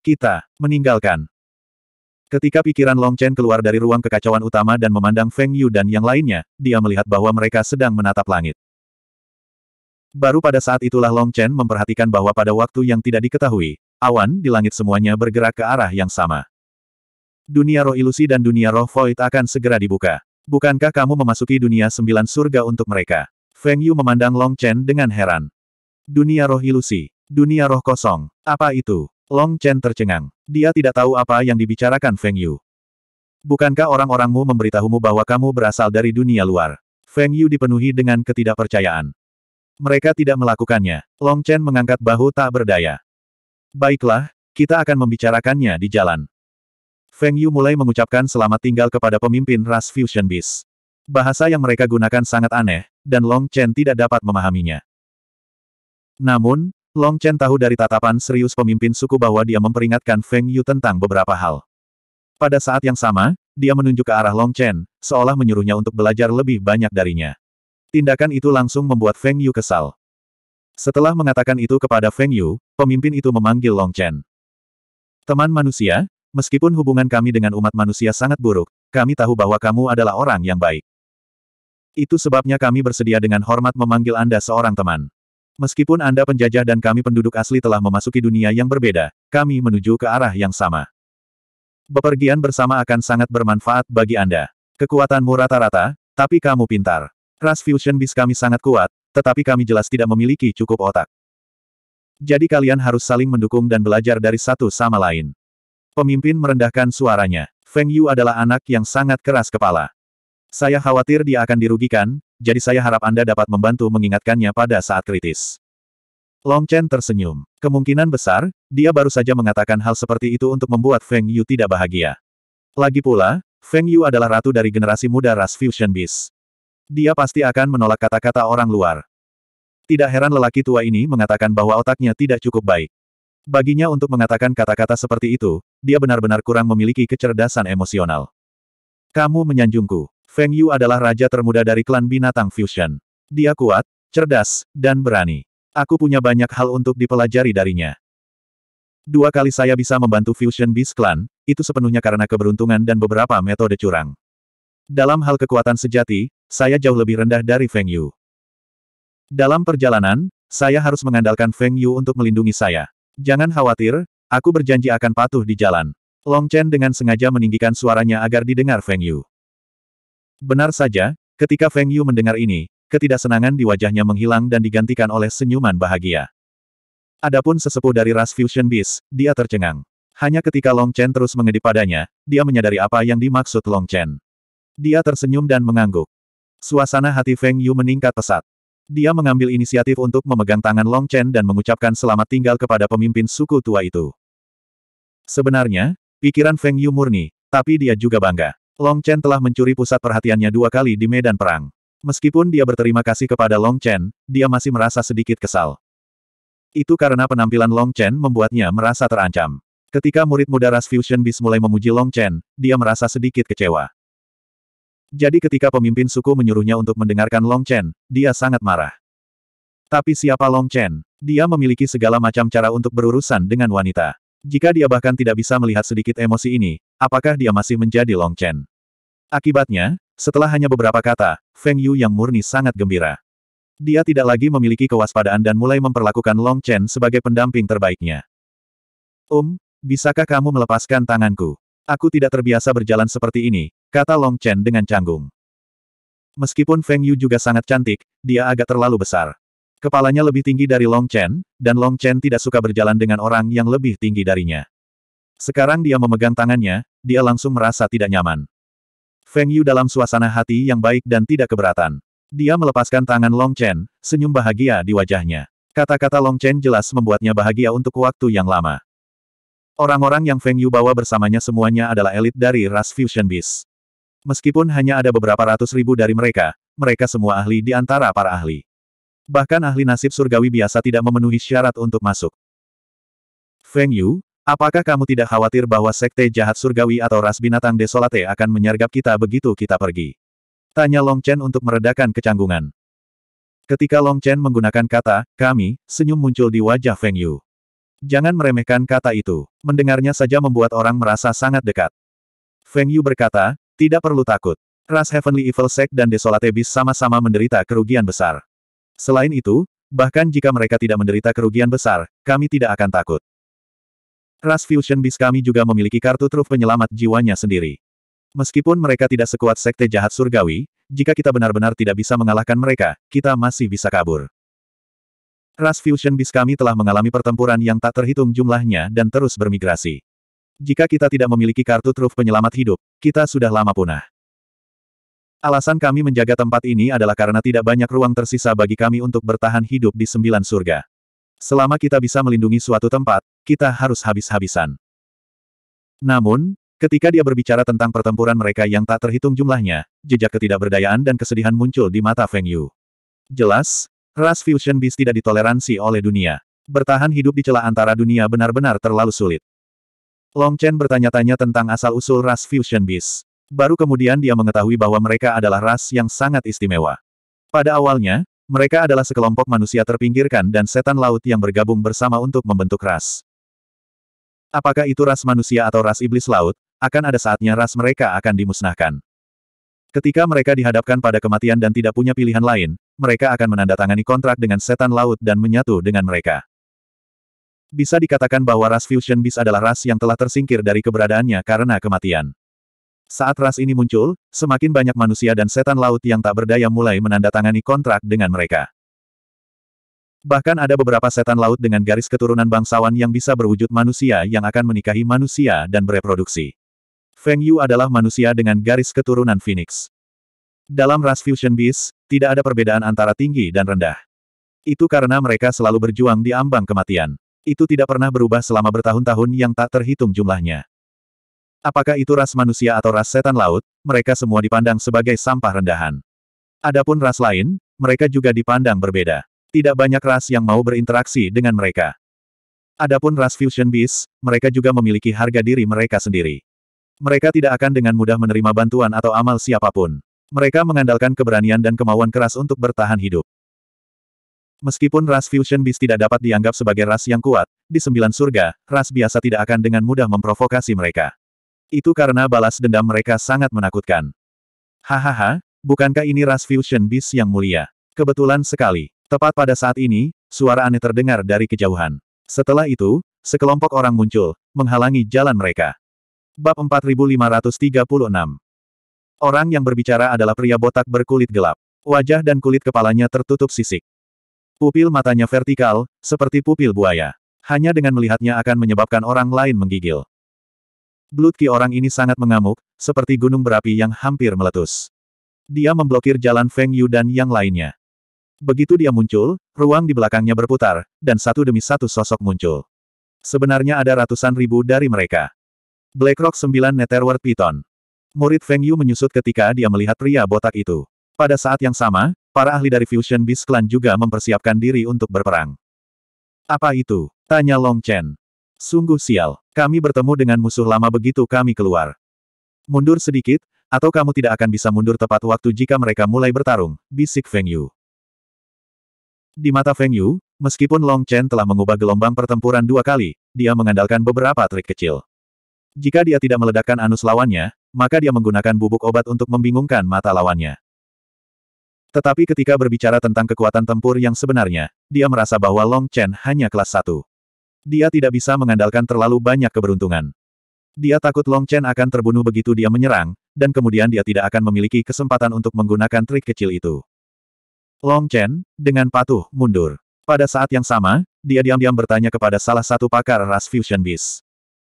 A: Kita, meninggalkan. Ketika pikiran Long Chen keluar dari ruang kekacauan utama dan memandang Feng Yu dan yang lainnya, dia melihat bahwa mereka sedang menatap langit. Baru pada saat itulah Long Chen memperhatikan bahwa pada waktu yang tidak diketahui, awan di langit semuanya bergerak ke arah yang sama. Dunia roh ilusi dan dunia roh void akan segera dibuka. Bukankah kamu memasuki dunia sembilan surga untuk mereka? Feng Yu memandang Long Chen dengan heran. Dunia roh ilusi. Dunia roh kosong. Apa itu? Long Chen tercengang. Dia tidak tahu apa yang dibicarakan Feng Yu. Bukankah orang-orangmu memberitahumu bahwa kamu berasal dari dunia luar? Feng Yu dipenuhi dengan ketidakpercayaan. Mereka tidak melakukannya. Long Chen mengangkat bahu tak berdaya. Baiklah, kita akan membicarakannya di jalan. Feng Yu mulai mengucapkan selamat tinggal kepada pemimpin ras Fusion Beast. Bahasa yang mereka gunakan sangat aneh, dan Long Chen tidak dapat memahaminya. Namun, Long Chen tahu dari tatapan serius pemimpin suku bahwa dia memperingatkan Feng Yu tentang beberapa hal. Pada saat yang sama, dia menunjuk ke arah Long Chen, seolah menyuruhnya untuk belajar lebih banyak darinya. Tindakan itu langsung membuat Feng Yu kesal. Setelah mengatakan itu kepada Feng Yu, pemimpin itu memanggil Long Chen. Teman manusia, meskipun hubungan kami dengan umat manusia sangat buruk, kami tahu bahwa kamu adalah orang yang baik. Itu sebabnya kami bersedia dengan hormat memanggil Anda seorang teman. Meskipun Anda penjajah dan kami penduduk asli telah memasuki dunia yang berbeda, kami menuju ke arah yang sama. Bepergian bersama akan sangat bermanfaat bagi Anda. Kekuatanmu rata-rata, tapi kamu pintar. Ras Fusion Beast kami sangat kuat, tetapi kami jelas tidak memiliki cukup otak. Jadi kalian harus saling mendukung dan belajar dari satu sama lain. Pemimpin merendahkan suaranya. Feng Yu adalah anak yang sangat keras kepala. Saya khawatir dia akan dirugikan, jadi saya harap Anda dapat membantu mengingatkannya pada saat kritis. Long Chen tersenyum. Kemungkinan besar, dia baru saja mengatakan hal seperti itu untuk membuat Feng Yu tidak bahagia. Lagi pula, Feng Yu adalah ratu dari generasi muda ras Fusion Beast. Dia pasti akan menolak kata-kata orang luar. Tidak heran lelaki tua ini mengatakan bahwa otaknya tidak cukup baik. Baginya untuk mengatakan kata-kata seperti itu, dia benar-benar kurang memiliki kecerdasan emosional. Kamu menyanjungku. Feng Yu adalah raja termuda dari klan binatang Fusion. Dia kuat, cerdas, dan berani. Aku punya banyak hal untuk dipelajari darinya. Dua kali saya bisa membantu Fusion Beast Clan, itu sepenuhnya karena keberuntungan dan beberapa metode curang. Dalam hal kekuatan sejati, saya jauh lebih rendah dari Feng Yu. Dalam perjalanan, saya harus mengandalkan Feng Yu untuk melindungi saya. Jangan khawatir, aku berjanji akan patuh di jalan. Long Chen dengan sengaja meninggikan suaranya agar didengar Feng Yu. Benar saja, ketika Feng Yu mendengar ini, ketidaksenangan di wajahnya menghilang dan digantikan oleh senyuman bahagia. Adapun sesepuh dari ras Fusion Beast, dia tercengang. Hanya ketika Long Chen terus mengedip padanya, dia menyadari apa yang dimaksud Long Chen. Dia tersenyum dan mengangguk. Suasana hati Feng Yu meningkat pesat. Dia mengambil inisiatif untuk memegang tangan Long Chen dan mengucapkan selamat tinggal kepada pemimpin suku tua itu. Sebenarnya, pikiran Feng Yu murni, tapi dia juga bangga. Long Chen telah mencuri pusat perhatiannya dua kali di medan perang. Meskipun dia berterima kasih kepada Long Chen, dia masih merasa sedikit kesal. Itu karena penampilan Long Chen membuatnya merasa terancam. Ketika murid muda Ras Fusion Beast mulai memuji Long Chen, dia merasa sedikit kecewa. Jadi ketika pemimpin suku menyuruhnya untuk mendengarkan Long Chen, dia sangat marah. Tapi siapa Long Chen? Dia memiliki segala macam cara untuk berurusan dengan wanita. Jika dia bahkan tidak bisa melihat sedikit emosi ini, apakah dia masih menjadi Long Chen? Akibatnya, setelah hanya beberapa kata, Feng Yu yang murni sangat gembira. Dia tidak lagi memiliki kewaspadaan dan mulai memperlakukan Long Chen sebagai pendamping terbaiknya. Um, bisakah kamu melepaskan tanganku? Aku tidak terbiasa berjalan seperti ini, kata Long Chen dengan canggung. Meskipun Feng Yu juga sangat cantik, dia agak terlalu besar. Kepalanya lebih tinggi dari Long Chen, dan Long Chen tidak suka berjalan dengan orang yang lebih tinggi darinya. Sekarang dia memegang tangannya, dia langsung merasa tidak nyaman. Feng Yu dalam suasana hati yang baik dan tidak keberatan. Dia melepaskan tangan Long Chen, senyum bahagia di wajahnya. Kata-kata Long Chen jelas membuatnya bahagia untuk waktu yang lama. Orang-orang yang Feng Yu bawa bersamanya semuanya adalah elit dari ras Fusion Beast. Meskipun hanya ada beberapa ratus ribu dari mereka, mereka semua ahli di antara para ahli. Bahkan ahli nasib surgawi biasa tidak memenuhi syarat untuk masuk. Feng Yu, apakah kamu tidak khawatir bahwa sekte jahat surgawi atau ras binatang desolate akan menyergap kita begitu kita pergi? Tanya Long Chen untuk meredakan kecanggungan. Ketika Long Chen menggunakan kata, kami, senyum muncul di wajah Feng Yu. Jangan meremehkan kata itu. Mendengarnya saja membuat orang merasa sangat dekat. Feng Yu berkata, tidak perlu takut. Ras Heavenly Evil Sect dan Desolate Beast sama-sama menderita kerugian besar. Selain itu, bahkan jika mereka tidak menderita kerugian besar, kami tidak akan takut. Ras Fusion Beast kami juga memiliki kartu truf penyelamat jiwanya sendiri. Meskipun mereka tidak sekuat sekte jahat surgawi, jika kita benar-benar tidak bisa mengalahkan mereka, kita masih bisa kabur. Ras Fusion Beast kami telah mengalami pertempuran yang tak terhitung jumlahnya dan terus bermigrasi. Jika kita tidak memiliki kartu truf penyelamat hidup, kita sudah lama punah. Alasan kami menjaga tempat ini adalah karena tidak banyak ruang tersisa bagi kami untuk bertahan hidup di sembilan surga. Selama kita bisa melindungi suatu tempat, kita harus habis-habisan. Namun, ketika dia berbicara tentang pertempuran mereka yang tak terhitung jumlahnya, jejak ketidakberdayaan dan kesedihan muncul di mata Feng Yu. Jelas, ras Fusion Beast tidak ditoleransi oleh dunia. Bertahan hidup di celah antara dunia benar-benar terlalu sulit. Long Chen bertanya-tanya tentang asal-usul ras Fusion Beast. Baru kemudian dia mengetahui bahwa mereka adalah ras yang sangat istimewa. Pada awalnya, mereka adalah sekelompok manusia terpinggirkan dan setan laut yang bergabung bersama untuk membentuk ras. Apakah itu ras manusia atau ras iblis laut, akan ada saatnya ras mereka akan dimusnahkan. Ketika mereka dihadapkan pada kematian dan tidak punya pilihan lain, mereka akan menandatangani kontrak dengan setan laut dan menyatu dengan mereka. Bisa dikatakan bahwa ras Fusion Beast adalah ras yang telah tersingkir dari keberadaannya karena kematian. Saat ras ini muncul, semakin banyak manusia dan setan laut yang tak berdaya mulai menandatangani kontrak dengan mereka. Bahkan ada beberapa setan laut dengan garis keturunan bangsawan yang bisa berwujud manusia yang akan menikahi manusia dan bereproduksi. Feng Yu adalah manusia dengan garis keturunan Phoenix. Dalam ras Fusion Beast, tidak ada perbedaan antara tinggi dan rendah. Itu karena mereka selalu berjuang di ambang kematian. Itu tidak pernah berubah selama bertahun-tahun yang tak terhitung jumlahnya. Apakah itu ras manusia atau ras setan laut, mereka semua dipandang sebagai sampah rendahan. Adapun ras lain, mereka juga dipandang berbeda. Tidak banyak ras yang mau berinteraksi dengan mereka. Adapun ras fusion beast, mereka juga memiliki harga diri mereka sendiri. Mereka tidak akan dengan mudah menerima bantuan atau amal siapapun. Mereka mengandalkan keberanian dan kemauan keras untuk bertahan hidup. Meskipun ras Fusion Beast tidak dapat dianggap sebagai ras yang kuat, di sembilan surga, ras biasa tidak akan dengan mudah memprovokasi mereka. Itu karena balas dendam mereka sangat menakutkan. Hahaha, bukankah ini ras Fusion Beast yang mulia? Kebetulan sekali. Tepat pada saat ini, suara aneh terdengar dari kejauhan. Setelah itu, sekelompok orang muncul, menghalangi jalan mereka. Bab 4536 Orang yang berbicara adalah pria botak berkulit gelap. Wajah dan kulit kepalanya tertutup sisik. Pupil matanya vertikal, seperti pupil buaya. Hanya dengan melihatnya akan menyebabkan orang lain menggigil. Blutki orang ini sangat mengamuk, seperti gunung berapi yang hampir meletus. Dia memblokir jalan Feng Yu dan yang lainnya. Begitu dia muncul, ruang di belakangnya berputar, dan satu demi satu sosok muncul. Sebenarnya ada ratusan ribu dari mereka. BlackRock 9 Netherworld Python. Murid Feng Yu menyusut ketika dia melihat pria botak itu. Pada saat yang sama, Para ahli dari Fusion Beast Clan juga mempersiapkan diri untuk berperang. Apa itu? Tanya Long Chen. Sungguh sial, kami bertemu dengan musuh lama begitu kami keluar. Mundur sedikit, atau kamu tidak akan bisa mundur tepat waktu jika mereka mulai bertarung, bisik Feng Yu. Di mata Feng Yu, meskipun Long Chen telah mengubah gelombang pertempuran dua kali, dia mengandalkan beberapa trik kecil. Jika dia tidak meledakkan anus lawannya, maka dia menggunakan bubuk obat untuk membingungkan mata lawannya. Tetapi ketika berbicara tentang kekuatan tempur yang sebenarnya, dia merasa bahwa Long Chen hanya kelas 1. Dia tidak bisa mengandalkan terlalu banyak keberuntungan. Dia takut Long Chen akan terbunuh begitu dia menyerang, dan kemudian dia tidak akan memiliki kesempatan untuk menggunakan trik kecil itu. Long Chen, dengan patuh, mundur. Pada saat yang sama, dia diam-diam bertanya kepada salah satu pakar ras Fusion Beast.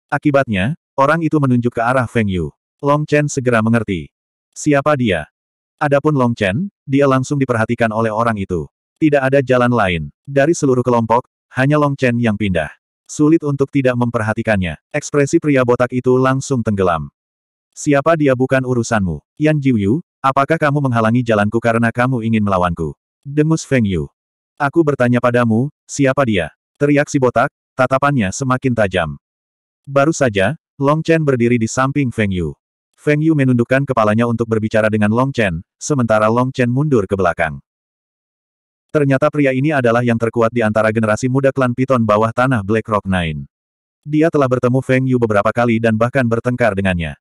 A: Akibatnya, orang itu menunjuk ke arah Feng Yu. Long Chen segera mengerti. Siapa dia? Adapun Long Chen, dia langsung diperhatikan oleh orang itu. Tidak ada jalan lain. Dari seluruh kelompok, hanya Long Chen yang pindah. Sulit untuk tidak memperhatikannya. Ekspresi pria botak itu langsung tenggelam. Siapa dia bukan urusanmu. Yan Jiuyu, apakah kamu menghalangi jalanku karena kamu ingin melawanku? Dengus Feng Yu. Aku bertanya padamu, siapa dia? Teriak si botak, tatapannya semakin tajam. Baru saja, Long Chen berdiri di samping Feng Yu. Feng Yu menundukkan kepalanya untuk berbicara dengan Long Chen, sementara Long Chen mundur ke belakang. Ternyata pria ini adalah yang terkuat di antara generasi muda klan Piton bawah tanah Black Rock Nine. Dia telah bertemu Feng Yu beberapa kali dan bahkan bertengkar dengannya.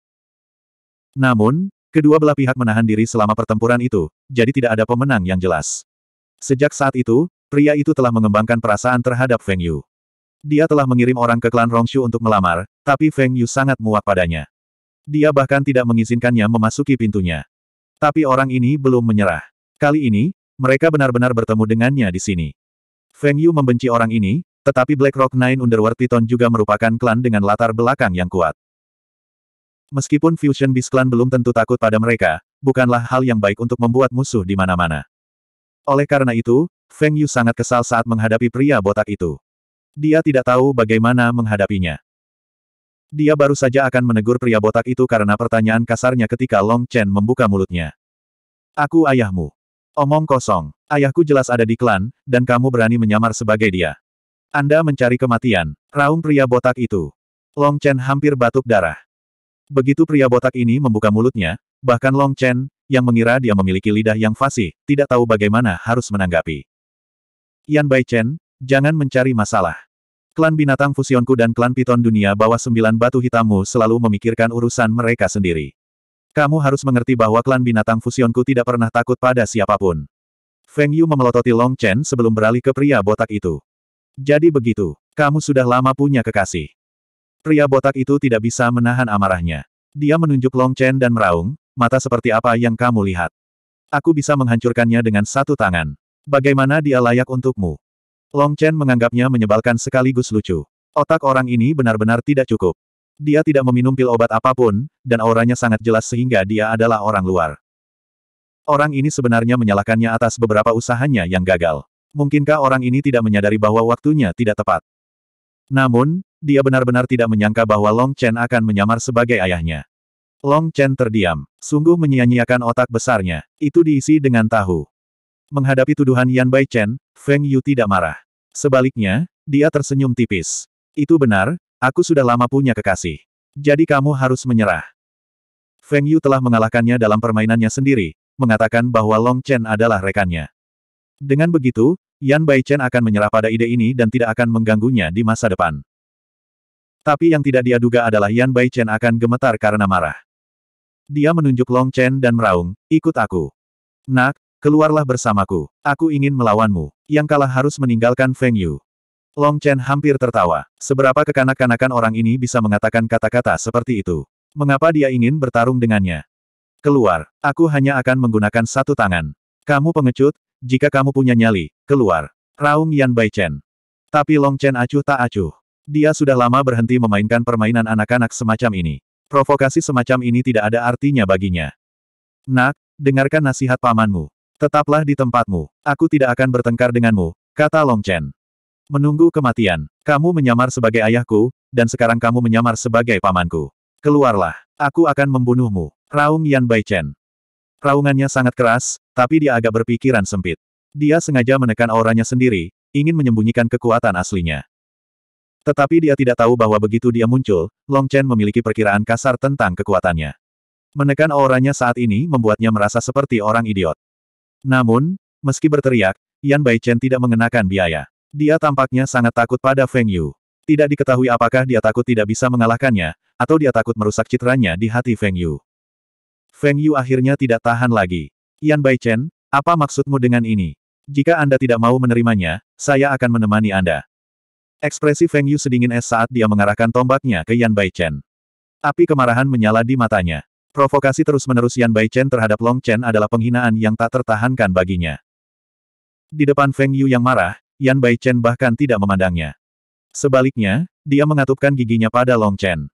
A: Namun, kedua belah pihak menahan diri selama pertempuran itu, jadi tidak ada pemenang yang jelas. Sejak saat itu, pria itu telah mengembangkan perasaan terhadap Feng Yu. Dia telah mengirim orang ke klan Rongshu untuk melamar, tapi Feng Yu sangat muak padanya. Dia bahkan tidak mengizinkannya memasuki pintunya. Tapi orang ini belum menyerah. Kali ini, mereka benar-benar bertemu dengannya di sini. Feng Yu membenci orang ini, tetapi Black Rock Nine Underworld Titan juga merupakan klan dengan latar belakang yang kuat. Meskipun Fusion Beast Clan belum tentu takut pada mereka, bukanlah hal yang baik untuk membuat musuh di mana-mana. Oleh karena itu, Feng Yu sangat kesal saat menghadapi pria botak itu. Dia tidak tahu bagaimana menghadapinya. Dia baru saja akan menegur pria botak itu karena pertanyaan kasarnya ketika Long Chen membuka mulutnya. Aku ayahmu. Omong kosong. Ayahku jelas ada di klan, dan kamu berani menyamar sebagai dia. Anda mencari kematian. Raung pria botak itu. Long Chen hampir batuk darah. Begitu pria botak ini membuka mulutnya, bahkan Long Chen, yang mengira dia memiliki lidah yang fasih, tidak tahu bagaimana harus menanggapi. Yan Bai Chen, jangan mencari masalah. Klan binatang fusionku dan klan piton dunia bawah sembilan batu hitammu selalu memikirkan urusan mereka sendiri. Kamu harus mengerti bahwa klan binatang fusionku tidak pernah takut pada siapapun. Feng Yu memelototi Long Chen sebelum beralih ke pria botak itu. Jadi begitu, kamu sudah lama punya kekasih. Pria botak itu tidak bisa menahan amarahnya. Dia menunjuk Long Chen dan meraung, mata seperti apa yang kamu lihat. Aku bisa menghancurkannya dengan satu tangan. Bagaimana dia layak untukmu? Long Chen menganggapnya menyebalkan sekaligus lucu. Otak orang ini benar-benar tidak cukup. Dia tidak meminum pil obat apapun, dan auranya sangat jelas sehingga dia adalah orang luar. Orang ini sebenarnya menyalahkannya atas beberapa usahanya yang gagal. Mungkinkah orang ini tidak menyadari bahwa waktunya tidak tepat? Namun, dia benar-benar tidak menyangka bahwa Long Chen akan menyamar sebagai ayahnya. Long Chen terdiam. Sungguh menyia-nyiakan otak besarnya. Itu diisi dengan tahu. Menghadapi tuduhan Yan Bai Chen, Feng Yu tidak marah. Sebaliknya, dia tersenyum tipis. Itu benar, aku sudah lama punya kekasih. Jadi kamu harus menyerah. Feng Yu telah mengalahkannya dalam permainannya sendiri, mengatakan bahwa Long Chen adalah rekannya. Dengan begitu, Yan Bai Chen akan menyerah pada ide ini dan tidak akan mengganggunya di masa depan. Tapi yang tidak dia duga adalah Yan Bai Chen akan gemetar karena marah. Dia menunjuk Long Chen dan meraung, ikut aku. Nak, Keluarlah bersamaku. Aku ingin melawanmu. Yang kalah harus meninggalkan Feng Yu. Long Chen hampir tertawa. Seberapa kekanak-kanakan orang ini bisa mengatakan kata-kata seperti itu. Mengapa dia ingin bertarung dengannya? Keluar. Aku hanya akan menggunakan satu tangan. Kamu pengecut, jika kamu punya nyali, keluar. Raung Yan Bai Chen. Tapi Long Chen acuh tak acuh. Dia sudah lama berhenti memainkan permainan anak-anak semacam ini. Provokasi semacam ini tidak ada artinya baginya. Nak, dengarkan nasihat pamanmu. Tetaplah di tempatmu. Aku tidak akan bertengkar denganmu, kata Long Chen. Menunggu kematian. Kamu menyamar sebagai ayahku, dan sekarang kamu menyamar sebagai pamanku. Keluarlah. Aku akan membunuhmu. Raung Yan Bai Chen. Raungannya sangat keras, tapi dia agak berpikiran sempit. Dia sengaja menekan auranya sendiri, ingin menyembunyikan kekuatan aslinya. Tetapi dia tidak tahu bahwa begitu dia muncul, Long Chen memiliki perkiraan kasar tentang kekuatannya. Menekan auranya saat ini membuatnya merasa seperti orang idiot. Namun, meski berteriak, Yan Baichen tidak mengenakan biaya. Dia tampaknya sangat takut pada Feng Yu. Tidak diketahui apakah dia takut tidak bisa mengalahkannya, atau dia takut merusak citranya di hati Feng Yu. Feng Yu akhirnya tidak tahan lagi. Yan Baichen, apa maksudmu dengan ini? Jika Anda tidak mau menerimanya, saya akan menemani Anda. Ekspresi Feng Yu sedingin es saat dia mengarahkan tombaknya ke Yan Baichen. Api kemarahan menyala di matanya. Provokasi terus-menerus Yan Bai Chen terhadap Long Chen adalah penghinaan yang tak tertahankan baginya. Di depan Feng Yu yang marah, Yan Bai Chen bahkan tidak memandangnya. Sebaliknya, dia mengatupkan giginya pada Long Chen.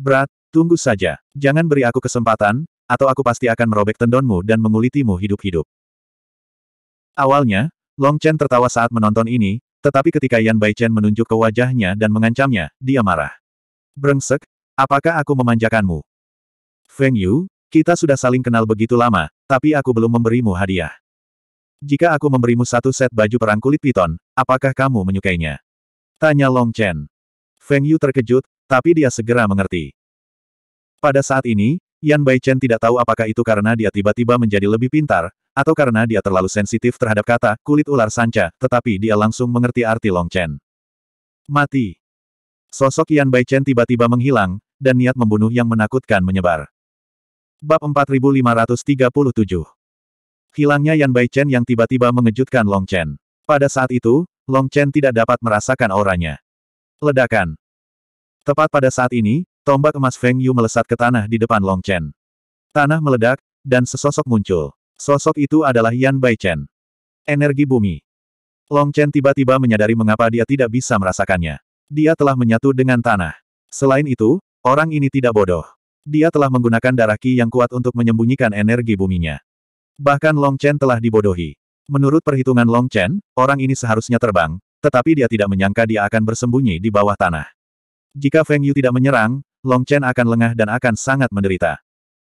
A: Berat, tunggu saja. Jangan beri aku kesempatan, atau aku pasti akan merobek tendonmu dan mengulitimu hidup-hidup. Awalnya, Long Chen tertawa saat menonton ini, tetapi ketika Yan Bai Chen menunjuk ke wajahnya dan mengancamnya, dia marah. Brengsek, apakah aku memanjakanmu? Feng Yu, kita sudah saling kenal begitu lama, tapi aku belum memberimu hadiah. Jika aku memberimu satu set baju perang kulit piton, apakah kamu menyukainya? Tanya Long Chen. Feng Yu terkejut, tapi dia segera mengerti. Pada saat ini, Yan Bai Chen tidak tahu apakah itu karena dia tiba-tiba menjadi lebih pintar, atau karena dia terlalu sensitif terhadap kata kulit ular sanca, tetapi dia langsung mengerti arti Long Chen. Mati. Sosok Yan Bai Chen tiba-tiba menghilang, dan niat membunuh yang menakutkan menyebar. Bab 4537. Hilangnya Yan Bai Chen yang tiba-tiba mengejutkan Long Chen. Pada saat itu, Long Chen tidak dapat merasakan auranya. Ledakan. Tepat pada saat ini, tombak emas Feng Yu melesat ke tanah di depan Long Chen. Tanah meledak, dan sesosok muncul. Sosok itu adalah Yan Bai Chen. Energi bumi. Long Chen tiba-tiba menyadari mengapa dia tidak bisa merasakannya. Dia telah menyatu dengan tanah. Selain itu, orang ini tidak bodoh. Dia telah menggunakan darah ki yang kuat untuk menyembunyikan energi buminya. Bahkan Long Chen telah dibodohi. Menurut perhitungan Long Chen, orang ini seharusnya terbang, tetapi dia tidak menyangka dia akan bersembunyi di bawah tanah. Jika Feng Yu tidak menyerang, Long Chen akan lengah dan akan sangat menderita.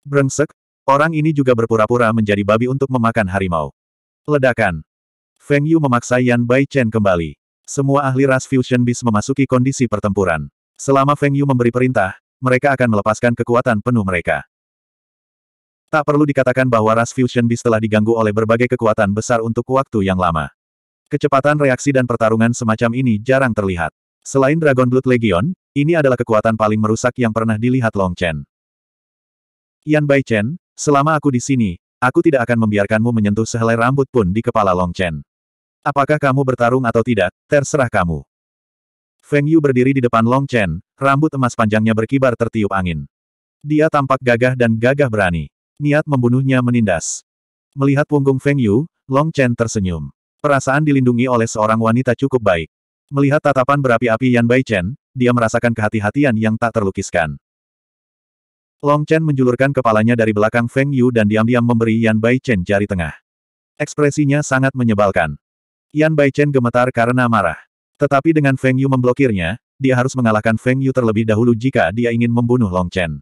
A: Brengsek, orang ini juga berpura-pura menjadi babi untuk memakan harimau. Ledakan. Feng Yu memaksa Yan Bai Chen kembali. Semua ahli ras Fusion Beast memasuki kondisi pertempuran. Selama Feng Yu memberi perintah, mereka akan melepaskan kekuatan penuh mereka. Tak perlu dikatakan bahwa Ras Fusion Beast telah diganggu oleh berbagai kekuatan besar untuk waktu yang lama. Kecepatan reaksi dan pertarungan semacam ini jarang terlihat. Selain Dragon Blood Legion, ini adalah kekuatan paling merusak yang pernah dilihat Long Chen. Yan Bai Chen, selama aku di sini, aku tidak akan membiarkanmu menyentuh sehelai rambut pun di kepala Long Chen. Apakah kamu bertarung atau tidak, terserah kamu. Feng Yu berdiri di depan Long Chen, rambut emas panjangnya berkibar tertiup angin. Dia tampak gagah dan gagah berani. Niat membunuhnya menindas. Melihat punggung Feng Yu, Long Chen tersenyum. Perasaan dilindungi oleh seorang wanita cukup baik. Melihat tatapan berapi-api Yan Bai Chen, dia merasakan kehati-hatian yang tak terlukiskan. Long Chen menjulurkan kepalanya dari belakang Feng Yu dan diam-diam memberi Yan Bai Chen jari tengah. Ekspresinya sangat menyebalkan. Yan Bai Chen gemetar karena marah. Tetapi dengan Feng Yu memblokirnya, dia harus mengalahkan Feng Yu terlebih dahulu jika dia ingin membunuh Long Chen.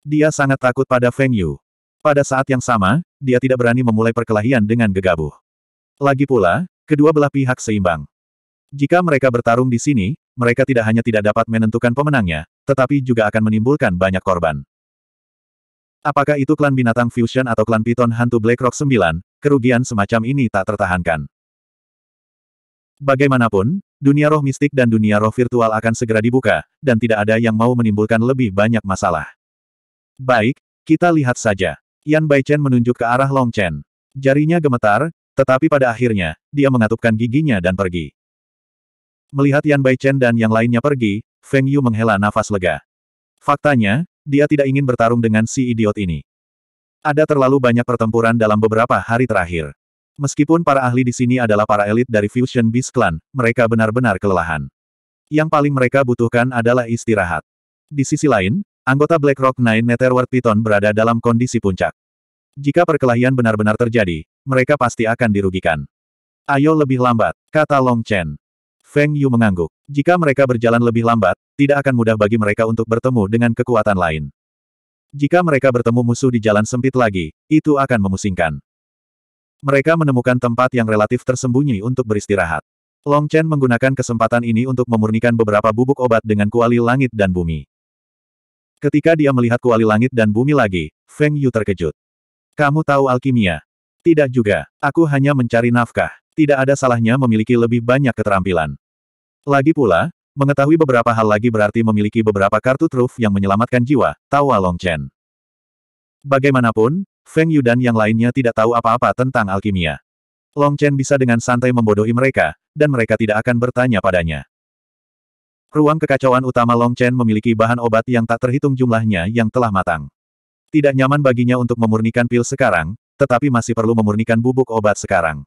A: Dia sangat takut pada Feng Yu. Pada saat yang sama, dia tidak berani memulai perkelahian dengan gegabah. Lagi pula, kedua belah pihak seimbang. Jika mereka bertarung di sini, mereka tidak hanya tidak dapat menentukan pemenangnya, tetapi juga akan menimbulkan banyak korban. Apakah itu klan binatang fusion atau klan piton hantu Blackrock 9, kerugian semacam ini tak tertahankan. Bagaimanapun, dunia roh mistik dan dunia roh virtual akan segera dibuka, dan tidak ada yang mau menimbulkan lebih banyak masalah. Baik, kita lihat saja. Yan Baichen menunjuk ke arah Long Chen. Jarinya gemetar, tetapi pada akhirnya, dia mengatupkan giginya dan pergi. Melihat Yan Baichen dan yang lainnya pergi, Feng Yu menghela nafas lega. Faktanya, dia tidak ingin bertarung dengan si idiot ini. Ada terlalu banyak pertempuran dalam beberapa hari terakhir. Meskipun para ahli di sini adalah para elit dari Fusion Beast Clan, mereka benar-benar kelelahan. Yang paling mereka butuhkan adalah istirahat. Di sisi lain, anggota BlackRock Nine Netherworld Python berada dalam kondisi puncak. Jika perkelahian benar-benar terjadi, mereka pasti akan dirugikan. Ayo lebih lambat, kata Long Chen. Feng Yu mengangguk. Jika mereka berjalan lebih lambat, tidak akan mudah bagi mereka untuk bertemu dengan kekuatan lain. Jika mereka bertemu musuh di jalan sempit lagi, itu akan memusingkan. Mereka menemukan tempat yang relatif tersembunyi untuk beristirahat. Long Chen menggunakan kesempatan ini untuk memurnikan beberapa bubuk obat dengan kuali langit dan bumi. Ketika dia melihat kuali langit dan bumi lagi, Feng Yu terkejut. Kamu tahu alkimia? Tidak juga, aku hanya mencari nafkah. Tidak ada salahnya memiliki lebih banyak keterampilan. Lagi pula, Mengetahui beberapa hal lagi berarti memiliki beberapa kartu truf yang menyelamatkan jiwa, tawa Long Chen. Bagaimanapun, Feng Yu dan yang lainnya tidak tahu apa-apa tentang alkimia. Long Chen bisa dengan santai membodohi mereka, dan mereka tidak akan bertanya padanya. Ruang kekacauan utama Long Chen memiliki bahan obat yang tak terhitung jumlahnya yang telah matang. Tidak nyaman baginya untuk memurnikan pil sekarang, tetapi masih perlu memurnikan bubuk obat sekarang.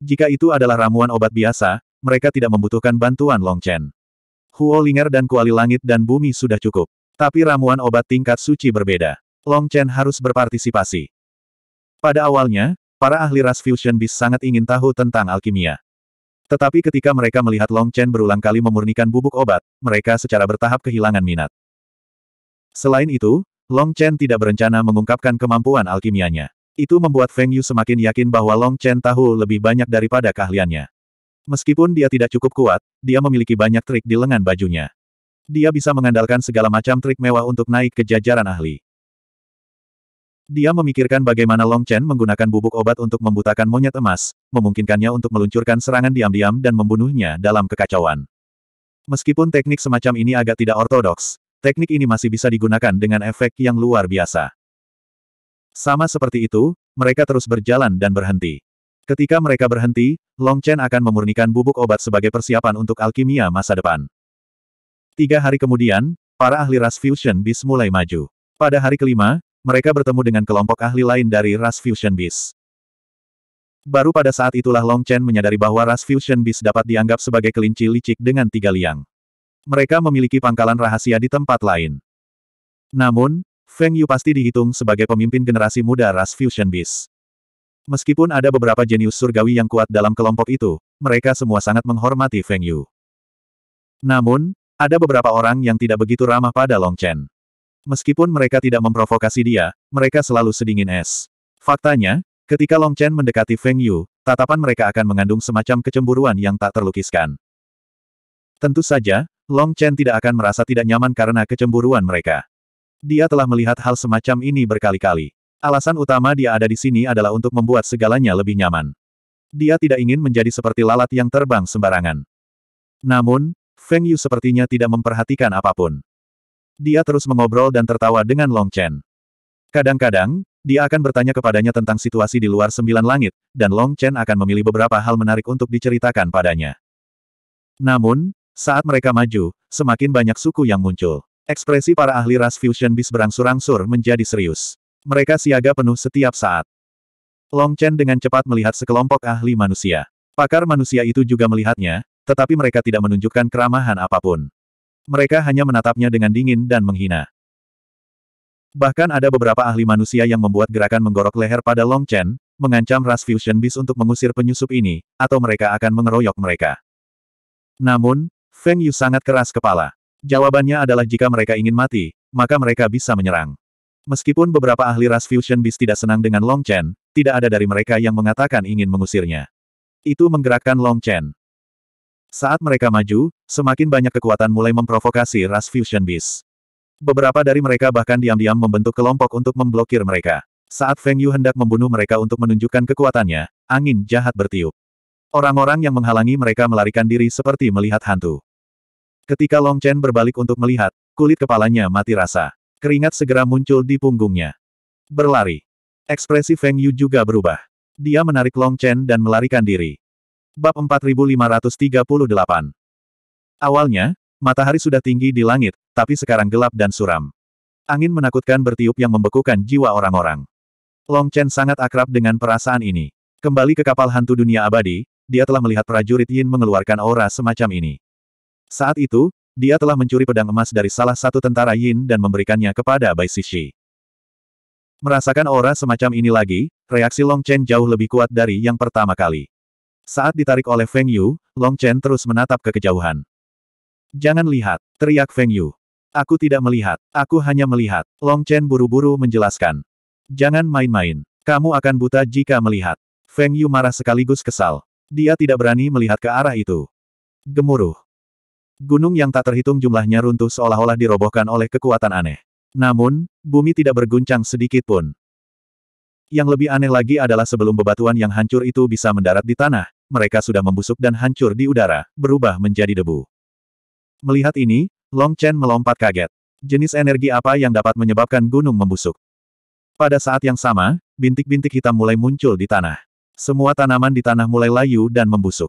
A: Jika itu adalah ramuan obat biasa, mereka tidak membutuhkan bantuan Long Chen. Huo Linger dan Kuali Langit dan Bumi sudah cukup. Tapi ramuan obat tingkat suci berbeda. Long Chen harus berpartisipasi. Pada awalnya, para ahli ras fusion beast sangat ingin tahu tentang alkimia. Tetapi ketika mereka melihat Long Chen berulang kali memurnikan bubuk obat, mereka secara bertahap kehilangan minat. Selain itu, Long Chen tidak berencana mengungkapkan kemampuan alkimianya. Itu membuat Feng Yu semakin yakin bahwa Long Chen tahu lebih banyak daripada keahliannya. Meskipun dia tidak cukup kuat, dia memiliki banyak trik di lengan bajunya. Dia bisa mengandalkan segala macam trik mewah untuk naik ke jajaran ahli. Dia memikirkan bagaimana Long Chen menggunakan bubuk obat untuk membutakan monyet emas, memungkinkannya untuk meluncurkan serangan diam-diam dan membunuhnya dalam kekacauan. Meskipun teknik semacam ini agak tidak ortodoks, teknik ini masih bisa digunakan dengan efek yang luar biasa. Sama seperti itu, mereka terus berjalan dan berhenti. Ketika mereka berhenti, Long Chen akan memurnikan bubuk obat sebagai persiapan untuk alkimia masa depan. Tiga hari kemudian, para ahli ras fusion bis mulai maju. Pada hari kelima, mereka bertemu dengan kelompok ahli lain dari Ras Fusion Beast. Baru pada saat itulah Long Chen menyadari bahwa Ras Fusion Beast dapat dianggap sebagai kelinci licik dengan tiga liang. Mereka memiliki pangkalan rahasia di tempat lain. Namun, Feng Yu pasti dihitung sebagai pemimpin generasi muda Ras Fusion Beast. Meskipun ada beberapa jenius surgawi yang kuat dalam kelompok itu, mereka semua sangat menghormati Feng Yu. Namun, ada beberapa orang yang tidak begitu ramah pada Long Chen. Meskipun mereka tidak memprovokasi dia, mereka selalu sedingin es. Faktanya, ketika Long Chen mendekati Feng Yu, tatapan mereka akan mengandung semacam kecemburuan yang tak terlukiskan. Tentu saja, Long Chen tidak akan merasa tidak nyaman karena kecemburuan mereka. Dia telah melihat hal semacam ini berkali-kali. Alasan utama dia ada di sini adalah untuk membuat segalanya lebih nyaman. Dia tidak ingin menjadi seperti lalat yang terbang sembarangan. Namun, Feng Yu sepertinya tidak memperhatikan apapun. Dia terus mengobrol dan tertawa dengan Long Chen. Kadang-kadang, dia akan bertanya kepadanya tentang situasi di luar sembilan langit, dan Long Chen akan memilih beberapa hal menarik untuk diceritakan padanya. Namun, saat mereka maju, semakin banyak suku yang muncul. Ekspresi para ahli ras fusion bis berangsur-angsur menjadi serius. Mereka siaga penuh setiap saat. Long Chen dengan cepat melihat sekelompok ahli manusia. Pakar manusia itu juga melihatnya, tetapi mereka tidak menunjukkan keramahan apapun. Mereka hanya menatapnya dengan dingin dan menghina. Bahkan ada beberapa ahli manusia yang membuat gerakan menggorok leher pada Long Chen, mengancam Ras Fusion Beast untuk mengusir penyusup ini, atau mereka akan mengeroyok mereka. Namun, Feng Yu sangat keras kepala. Jawabannya adalah jika mereka ingin mati, maka mereka bisa menyerang. Meskipun beberapa ahli Ras Fusion Beast tidak senang dengan Long Chen, tidak ada dari mereka yang mengatakan ingin mengusirnya. Itu menggerakkan Long Chen. Saat mereka maju, semakin banyak kekuatan mulai memprovokasi Ras Fusion Beast. Beberapa dari mereka bahkan diam-diam membentuk kelompok untuk memblokir mereka. Saat Feng Yu hendak membunuh mereka untuk menunjukkan kekuatannya, angin jahat bertiup. Orang-orang yang menghalangi mereka melarikan diri seperti melihat hantu. Ketika Long Chen berbalik untuk melihat, kulit kepalanya mati rasa. Keringat segera muncul di punggungnya. Berlari. Ekspresi Feng Yu juga berubah. Dia menarik Long Chen dan melarikan diri. Bab 4538 Awalnya, matahari sudah tinggi di langit, tapi sekarang gelap dan suram. Angin menakutkan bertiup yang membekukan jiwa orang-orang. Long Chen sangat akrab dengan perasaan ini. Kembali ke kapal hantu dunia abadi, dia telah melihat prajurit Yin mengeluarkan aura semacam ini. Saat itu, dia telah mencuri pedang emas dari salah satu tentara Yin dan memberikannya kepada Bai Sishi. Merasakan aura semacam ini lagi, reaksi Long Chen jauh lebih kuat dari yang pertama kali. Saat ditarik oleh Feng Yu, Long Chen terus menatap ke kejauhan. Jangan lihat, teriak Feng Yu. Aku tidak melihat, aku hanya melihat. Long Chen buru-buru menjelaskan. Jangan main-main, kamu akan buta jika melihat. Feng Yu marah sekaligus kesal. Dia tidak berani melihat ke arah itu. Gemuruh. Gunung yang tak terhitung jumlahnya runtuh seolah-olah dirobohkan oleh kekuatan aneh. Namun, bumi tidak berguncang sedikit pun. Yang lebih aneh lagi adalah sebelum bebatuan yang hancur itu bisa mendarat di tanah, mereka sudah membusuk dan hancur di udara, berubah menjadi debu. Melihat ini, Long Chen melompat kaget. Jenis energi apa yang dapat menyebabkan gunung membusuk? Pada saat yang sama, bintik-bintik hitam mulai muncul di tanah. Semua tanaman di tanah mulai layu dan membusuk.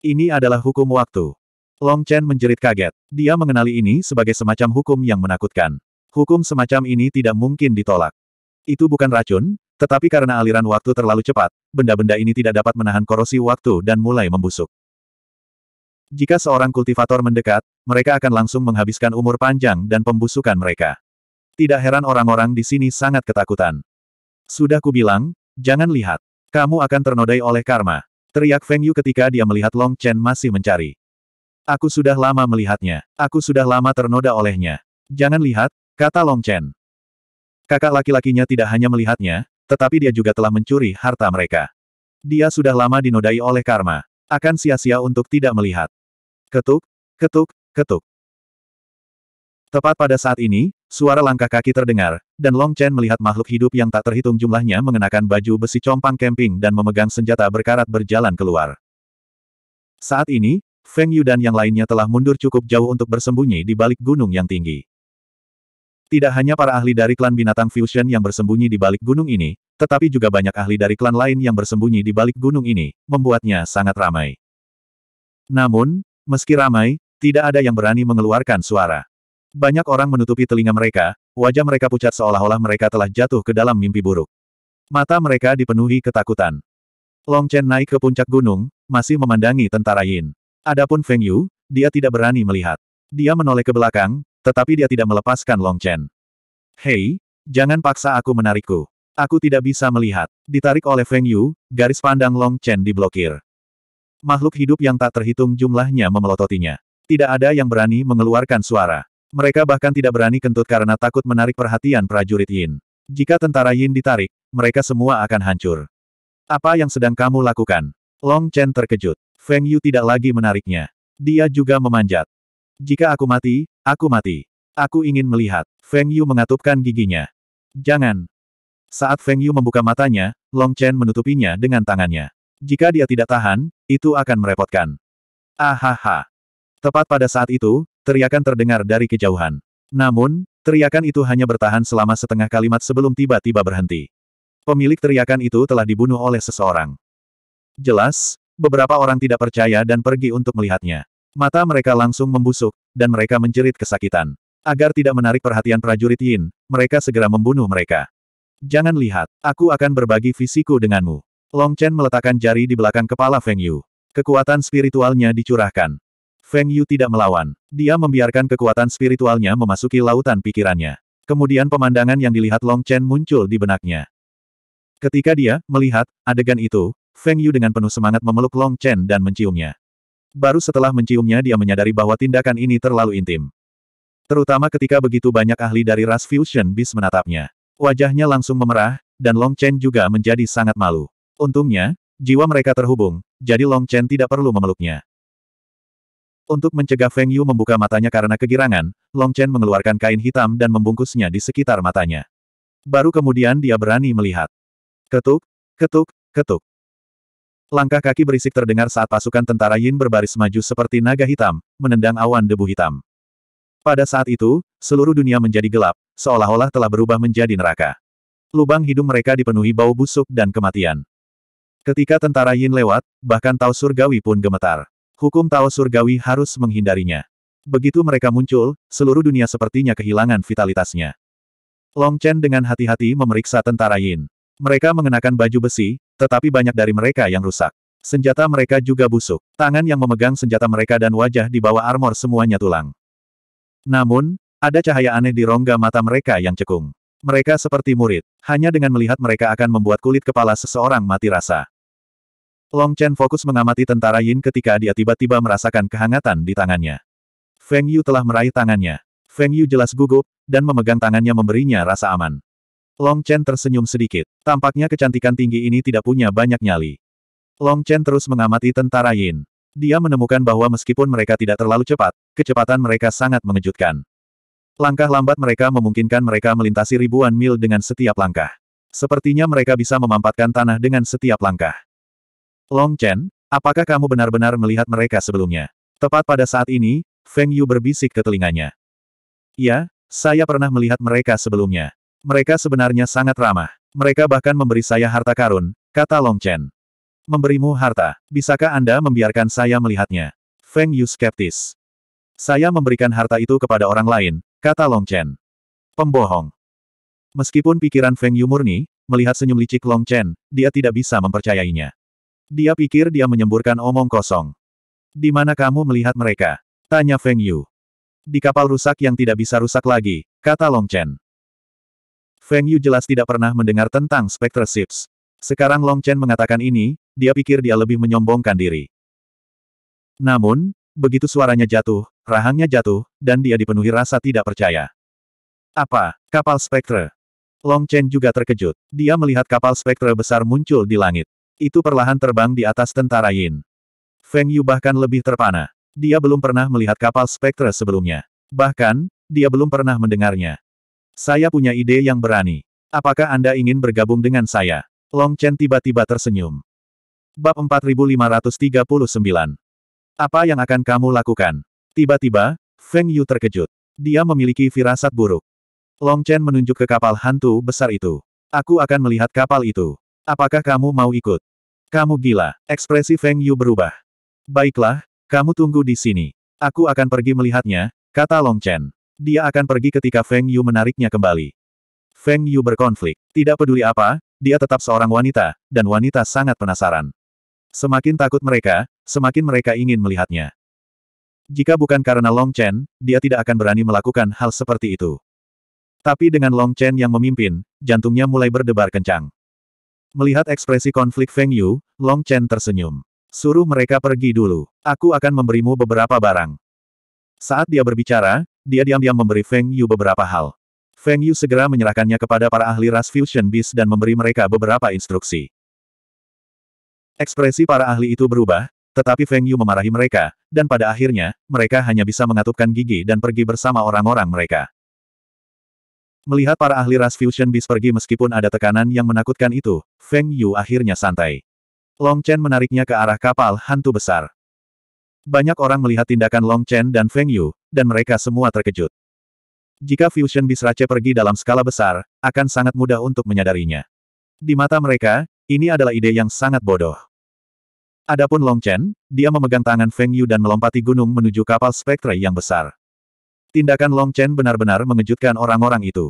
A: Ini adalah hukum waktu. Long Chen menjerit kaget. Dia mengenali ini sebagai semacam hukum yang menakutkan. Hukum semacam ini tidak mungkin ditolak. Itu bukan racun, tetapi karena aliran waktu terlalu cepat, benda-benda ini tidak dapat menahan korosi waktu dan mulai membusuk. Jika seorang kultivator mendekat, mereka akan langsung menghabiskan umur panjang dan pembusukan mereka. Tidak heran orang-orang di sini sangat ketakutan. Sudah kubilang, jangan lihat. Kamu akan ternodai oleh karma. Teriak Feng Yu ketika dia melihat Long Chen masih mencari. Aku sudah lama melihatnya. Aku sudah lama ternoda olehnya. Jangan lihat, kata Long Chen. Kakak laki-lakinya tidak hanya melihatnya, tetapi dia juga telah mencuri harta mereka. Dia sudah lama dinodai oleh karma. Akan sia-sia untuk tidak melihat. Ketuk, ketuk, ketuk. Tepat pada saat ini, suara langkah kaki terdengar, dan Long Chen melihat makhluk hidup yang tak terhitung jumlahnya mengenakan baju besi compang camping dan memegang senjata berkarat berjalan keluar. Saat ini, Feng Yu dan yang lainnya telah mundur cukup jauh untuk bersembunyi di balik gunung yang tinggi. Tidak hanya para ahli dari klan binatang fusion yang bersembunyi di balik gunung ini, tetapi juga banyak ahli dari klan lain yang bersembunyi di balik gunung ini, membuatnya sangat ramai. Namun, meski ramai, tidak ada yang berani mengeluarkan suara. Banyak orang menutupi telinga mereka, wajah mereka pucat seolah-olah mereka telah jatuh ke dalam mimpi buruk. Mata mereka dipenuhi ketakutan. Long Chen naik ke puncak gunung, masih memandangi tentara Yin. Adapun Feng Yu, dia tidak berani melihat. Dia menoleh ke belakang, tetapi dia tidak melepaskan Long Chen. Hei, jangan paksa aku menarikku. Aku tidak bisa melihat. Ditarik oleh Feng Yu, garis pandang Long Chen diblokir. Makhluk hidup yang tak terhitung jumlahnya memelototinya. Tidak ada yang berani mengeluarkan suara. Mereka bahkan tidak berani kentut karena takut menarik perhatian prajurit Yin. Jika tentara Yin ditarik, mereka semua akan hancur. Apa yang sedang kamu lakukan? Long Chen terkejut. Feng Yu tidak lagi menariknya. Dia juga memanjat. Jika aku mati, Aku mati. Aku ingin melihat. Feng Yu mengatupkan giginya. Jangan. Saat Feng Yu membuka matanya, Long Chen menutupinya dengan tangannya. Jika dia tidak tahan, itu akan merepotkan. Ahaha. Tepat pada saat itu, teriakan terdengar dari kejauhan. Namun, teriakan itu hanya bertahan selama setengah kalimat sebelum tiba-tiba berhenti. Pemilik teriakan itu telah dibunuh oleh seseorang. Jelas, beberapa orang tidak percaya dan pergi untuk melihatnya. Mata mereka langsung membusuk, dan mereka menjerit kesakitan. Agar tidak menarik perhatian prajurit Yin, mereka segera membunuh mereka. Jangan lihat, aku akan berbagi visiku denganmu. Long Chen meletakkan jari di belakang kepala Feng Yu. Kekuatan spiritualnya dicurahkan. Feng Yu tidak melawan. Dia membiarkan kekuatan spiritualnya memasuki lautan pikirannya. Kemudian pemandangan yang dilihat Long Chen muncul di benaknya. Ketika dia melihat adegan itu, Feng Yu dengan penuh semangat memeluk Long Chen dan menciumnya. Baru setelah menciumnya dia menyadari bahwa tindakan ini terlalu intim. Terutama ketika begitu banyak ahli dari ras fusion bis menatapnya. Wajahnya langsung memerah, dan Long Chen juga menjadi sangat malu. Untungnya, jiwa mereka terhubung, jadi Long Chen tidak perlu memeluknya. Untuk mencegah Feng Yu membuka matanya karena kegirangan, Long Chen mengeluarkan kain hitam dan membungkusnya di sekitar matanya. Baru kemudian dia berani melihat. Ketuk, ketuk, ketuk. Langkah kaki berisik terdengar saat pasukan tentara Yin berbaris maju seperti naga hitam, menendang awan debu hitam. Pada saat itu, seluruh dunia menjadi gelap, seolah-olah telah berubah menjadi neraka. Lubang hidung mereka dipenuhi bau busuk dan kematian. Ketika tentara Yin lewat, bahkan Tao Surgawi pun gemetar. Hukum Tao Surgawi harus menghindarinya. Begitu mereka muncul, seluruh dunia sepertinya kehilangan vitalitasnya. Long Chen dengan hati-hati memeriksa tentara Yin. Mereka mengenakan baju besi, tetapi banyak dari mereka yang rusak. Senjata mereka juga busuk. Tangan yang memegang senjata mereka dan wajah di bawah armor semuanya tulang. Namun, ada cahaya aneh di rongga mata mereka yang cekung. Mereka seperti murid. Hanya dengan melihat mereka akan membuat kulit kepala seseorang mati rasa. Long Chen fokus mengamati tentara Yin ketika dia tiba-tiba merasakan kehangatan di tangannya. Feng Yu telah meraih tangannya. Feng Yu jelas gugup, dan memegang tangannya memberinya rasa aman. Long Chen tersenyum sedikit. Tampaknya kecantikan tinggi ini tidak punya banyak nyali. Long Chen terus mengamati tentara Yin. Dia menemukan bahwa meskipun mereka tidak terlalu cepat, kecepatan mereka sangat mengejutkan. Langkah lambat mereka memungkinkan mereka melintasi ribuan mil dengan setiap langkah. Sepertinya mereka bisa memampatkan tanah dengan setiap langkah. Long Chen, apakah kamu benar-benar melihat mereka sebelumnya? Tepat pada saat ini, Feng Yu berbisik ke telinganya. Ya, saya pernah melihat mereka sebelumnya. Mereka sebenarnya sangat ramah. Mereka bahkan memberi saya harta karun, kata Long Chen. Memberimu harta, bisakah Anda membiarkan saya melihatnya? Feng Yu skeptis. Saya memberikan harta itu kepada orang lain, kata Long Chen. Pembohong. Meskipun pikiran Feng Yu murni, melihat senyum licik Long Chen, dia tidak bisa mempercayainya. Dia pikir dia menyemburkan omong kosong. Di mana kamu melihat mereka? Tanya Feng Yu. Di kapal rusak yang tidak bisa rusak lagi, kata Long Chen. Feng Yu jelas tidak pernah mendengar tentang Spectre Ships. Sekarang Long Chen mengatakan ini, dia pikir dia lebih menyombongkan diri. Namun, begitu suaranya jatuh, rahangnya jatuh, dan dia dipenuhi rasa tidak percaya. Apa, kapal Spectre? Long Chen juga terkejut. Dia melihat kapal Spectre besar muncul di langit. Itu perlahan terbang di atas tentara Yin. Feng Yu bahkan lebih terpana. Dia belum pernah melihat kapal Spectre sebelumnya. Bahkan, dia belum pernah mendengarnya. Saya punya ide yang berani. Apakah Anda ingin bergabung dengan saya? Long Chen tiba-tiba tersenyum. Bab 4539. Apa yang akan kamu lakukan? Tiba-tiba, Feng Yu terkejut. Dia memiliki firasat buruk. Long Chen menunjuk ke kapal hantu besar itu. Aku akan melihat kapal itu. Apakah kamu mau ikut? Kamu gila. Ekspresi Feng Yu berubah. Baiklah, kamu tunggu di sini. Aku akan pergi melihatnya, kata Long Chen. Dia akan pergi ketika Feng Yu menariknya kembali. Feng Yu berkonflik. Tidak peduli apa, dia tetap seorang wanita, dan wanita sangat penasaran. Semakin takut mereka, semakin mereka ingin melihatnya. Jika bukan karena Long Chen, dia tidak akan berani melakukan hal seperti itu. Tapi dengan Long Chen yang memimpin, jantungnya mulai berdebar kencang. Melihat ekspresi konflik Feng Yu, Long Chen tersenyum. Suruh mereka pergi dulu. Aku akan memberimu beberapa barang. Saat dia berbicara, dia diam-diam memberi Feng Yu beberapa hal. Feng Yu segera menyerahkannya kepada para ahli ras Fusion Beast dan memberi mereka beberapa instruksi. Ekspresi para ahli itu berubah, tetapi Feng Yu memarahi mereka, dan pada akhirnya, mereka hanya bisa mengatupkan gigi dan pergi bersama orang-orang mereka. Melihat para ahli ras Fusion Beast pergi meskipun ada tekanan yang menakutkan itu, Feng Yu akhirnya santai. Long Chen menariknya ke arah kapal hantu besar. Banyak orang melihat tindakan Long Chen dan Feng Yu, dan mereka semua terkejut. Jika Fusion Bisrace pergi dalam skala besar, akan sangat mudah untuk menyadarinya. Di mata mereka, ini adalah ide yang sangat bodoh. Adapun Long Chen, dia memegang tangan Feng Yu dan melompati gunung menuju kapal spektre yang besar. Tindakan Long Chen benar-benar mengejutkan orang-orang itu.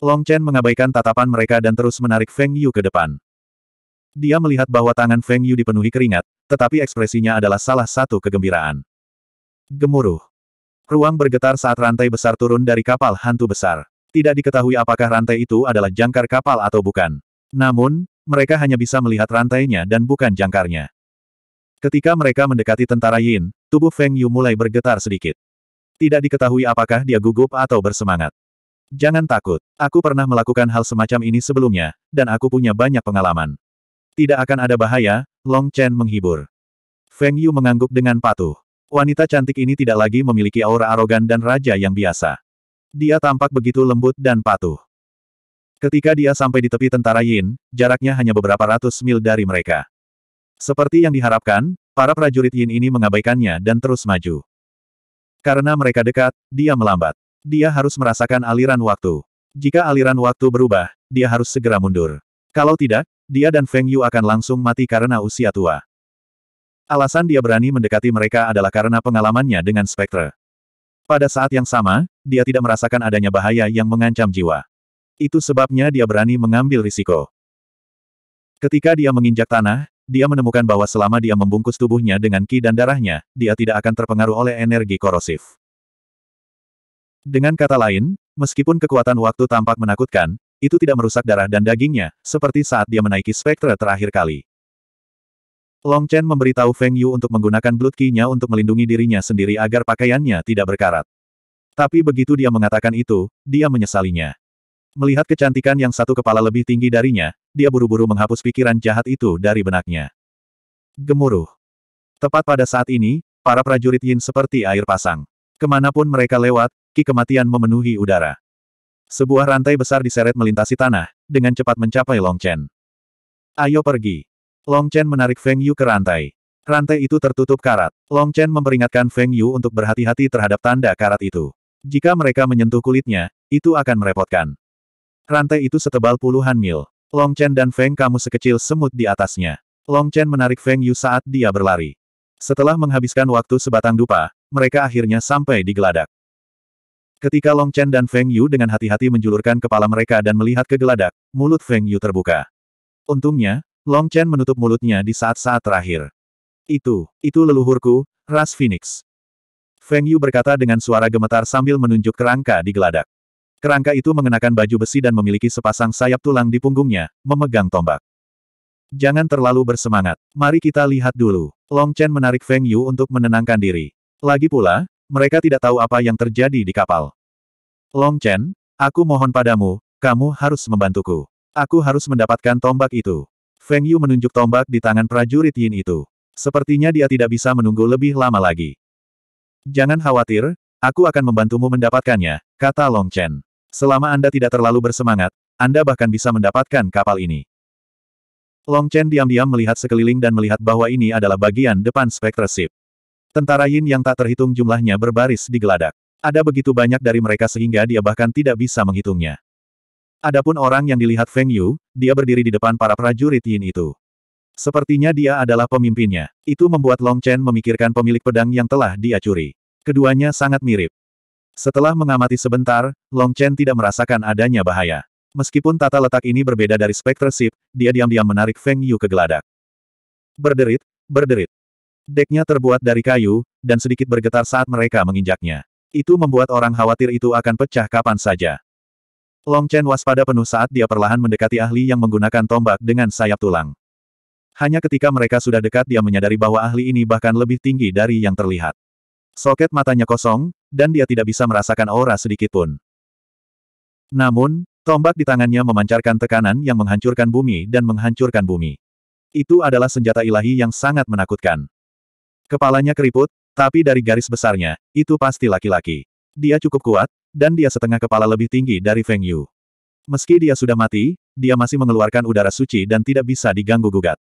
A: Long Chen mengabaikan tatapan mereka dan terus menarik Feng Yu ke depan. Dia melihat bahwa tangan Feng Yu dipenuhi keringat, tetapi ekspresinya adalah salah satu kegembiraan. Gemuruh. Ruang bergetar saat rantai besar turun dari kapal hantu besar. Tidak diketahui apakah rantai itu adalah jangkar kapal atau bukan. Namun, mereka hanya bisa melihat rantainya dan bukan jangkarnya. Ketika mereka mendekati tentara Yin, tubuh Feng Yu mulai bergetar sedikit. Tidak diketahui apakah dia gugup atau bersemangat. Jangan takut, aku pernah melakukan hal semacam ini sebelumnya, dan aku punya banyak pengalaman. Tidak akan ada bahaya, Long Chen menghibur. Feng Yu mengangguk dengan patuh. Wanita cantik ini tidak lagi memiliki aura arogan dan raja yang biasa. Dia tampak begitu lembut dan patuh. Ketika dia sampai di tepi tentara Yin, jaraknya hanya beberapa ratus mil dari mereka. Seperti yang diharapkan, para prajurit Yin ini mengabaikannya dan terus maju. Karena mereka dekat, dia melambat. Dia harus merasakan aliran waktu. Jika aliran waktu berubah, dia harus segera mundur. Kalau tidak, dia dan Feng Yu akan langsung mati karena usia tua. Alasan dia berani mendekati mereka adalah karena pengalamannya dengan Spectre. Pada saat yang sama, dia tidak merasakan adanya bahaya yang mengancam jiwa. Itu sebabnya dia berani mengambil risiko. Ketika dia menginjak tanah, dia menemukan bahwa selama dia membungkus tubuhnya dengan ki dan darahnya, dia tidak akan terpengaruh oleh energi korosif. Dengan kata lain, meskipun kekuatan waktu tampak menakutkan, itu tidak merusak darah dan dagingnya, seperti saat dia menaiki spektra terakhir kali. Long Chen memberitahu Feng Yu untuk menggunakan blood key-nya untuk melindungi dirinya sendiri agar pakaiannya tidak berkarat. Tapi begitu dia mengatakan itu, dia menyesalinya. Melihat kecantikan yang satu kepala lebih tinggi darinya, dia buru-buru menghapus pikiran jahat itu dari benaknya. Gemuruh. Tepat pada saat ini, para prajurit Yin seperti air pasang. Kemanapun mereka lewat, ki kematian memenuhi udara. Sebuah rantai besar diseret melintasi tanah, dengan cepat mencapai Long Chen. Ayo pergi. Long Chen menarik Feng Yu ke rantai. Rantai itu tertutup karat. Long Chen memperingatkan Feng Yu untuk berhati-hati terhadap tanda karat itu. Jika mereka menyentuh kulitnya, itu akan merepotkan. Rantai itu setebal puluhan mil. Long Chen dan Feng Kamu sekecil semut di atasnya. Long Chen menarik Feng Yu saat dia berlari. Setelah menghabiskan waktu sebatang dupa, mereka akhirnya sampai di geladak. Ketika Long Chen dan Feng Yu dengan hati-hati menjulurkan kepala mereka dan melihat ke geladak, mulut Feng Yu terbuka. Untungnya, Long Chen menutup mulutnya di saat-saat terakhir. Itu, itu leluhurku, ras Phoenix. Feng Yu berkata dengan suara gemetar sambil menunjuk kerangka di geladak. Kerangka itu mengenakan baju besi dan memiliki sepasang sayap tulang di punggungnya, memegang tombak. Jangan terlalu bersemangat. Mari kita lihat dulu. Long Chen menarik Feng Yu untuk menenangkan diri. Lagi pula, mereka tidak tahu apa yang terjadi di kapal. Long Chen, aku mohon padamu, kamu harus membantuku. Aku harus mendapatkan tombak itu. Feng Yu menunjuk tombak di tangan prajurit Yin itu. Sepertinya dia tidak bisa menunggu lebih lama lagi. Jangan khawatir, aku akan membantumu mendapatkannya, kata Long Chen. Selama Anda tidak terlalu bersemangat, Anda bahkan bisa mendapatkan kapal ini. Long Chen diam-diam melihat sekeliling dan melihat bahwa ini adalah bagian depan Ship. Tentara Yin yang tak terhitung jumlahnya berbaris di geladak. Ada begitu banyak dari mereka sehingga dia bahkan tidak bisa menghitungnya. Adapun orang yang dilihat Feng Yu, dia berdiri di depan para prajurit Yin itu. Sepertinya dia adalah pemimpinnya. Itu membuat Long Chen memikirkan pemilik pedang yang telah dia curi. Keduanya sangat mirip. Setelah mengamati sebentar, Long Chen tidak merasakan adanya bahaya. Meskipun tata letak ini berbeda dari Ship, dia diam-diam menarik Feng Yu ke geladak. Berderit, berderit. Deknya terbuat dari kayu, dan sedikit bergetar saat mereka menginjaknya. Itu membuat orang khawatir itu akan pecah kapan saja. Long Chen waspada penuh saat dia perlahan mendekati ahli yang menggunakan tombak dengan sayap tulang. Hanya ketika mereka sudah dekat dia menyadari bahwa ahli ini bahkan lebih tinggi dari yang terlihat. Soket matanya kosong, dan dia tidak bisa merasakan aura sedikitpun. Namun, tombak di tangannya memancarkan tekanan yang menghancurkan bumi dan menghancurkan bumi. Itu adalah senjata ilahi yang sangat menakutkan. Kepalanya keriput, tapi dari garis besarnya, itu pasti laki-laki. Dia cukup kuat, dan dia setengah kepala lebih tinggi dari Feng Yu. Meski dia sudah mati, dia masih mengeluarkan udara suci dan tidak bisa diganggu-gugat.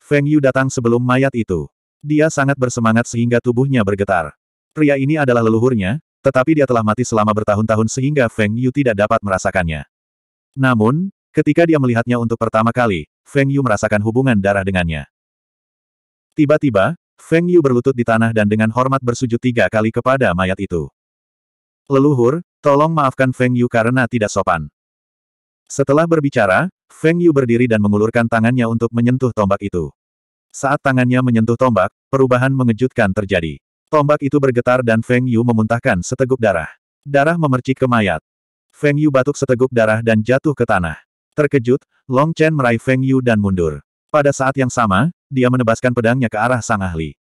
A: Feng Yu datang sebelum mayat itu. Dia sangat bersemangat sehingga tubuhnya bergetar. Pria ini adalah leluhurnya, tetapi dia telah mati selama bertahun-tahun sehingga Feng Yu tidak dapat merasakannya. Namun, ketika dia melihatnya untuk pertama kali, Feng Yu merasakan hubungan darah dengannya. Tiba-tiba, Feng Yu berlutut di tanah dan dengan hormat bersujud tiga kali kepada mayat itu. Leluhur, tolong maafkan Feng Yu karena tidak sopan. Setelah berbicara, Feng Yu berdiri dan mengulurkan tangannya untuk menyentuh tombak itu. Saat tangannya menyentuh tombak, perubahan mengejutkan terjadi. Tombak itu bergetar dan Feng Yu memuntahkan seteguk darah. Darah memercik ke mayat. Feng Yu batuk seteguk darah dan jatuh ke tanah. Terkejut, Long Chen meraih Feng Yu dan mundur. Pada saat yang sama, dia menebaskan pedangnya ke arah sang ahli.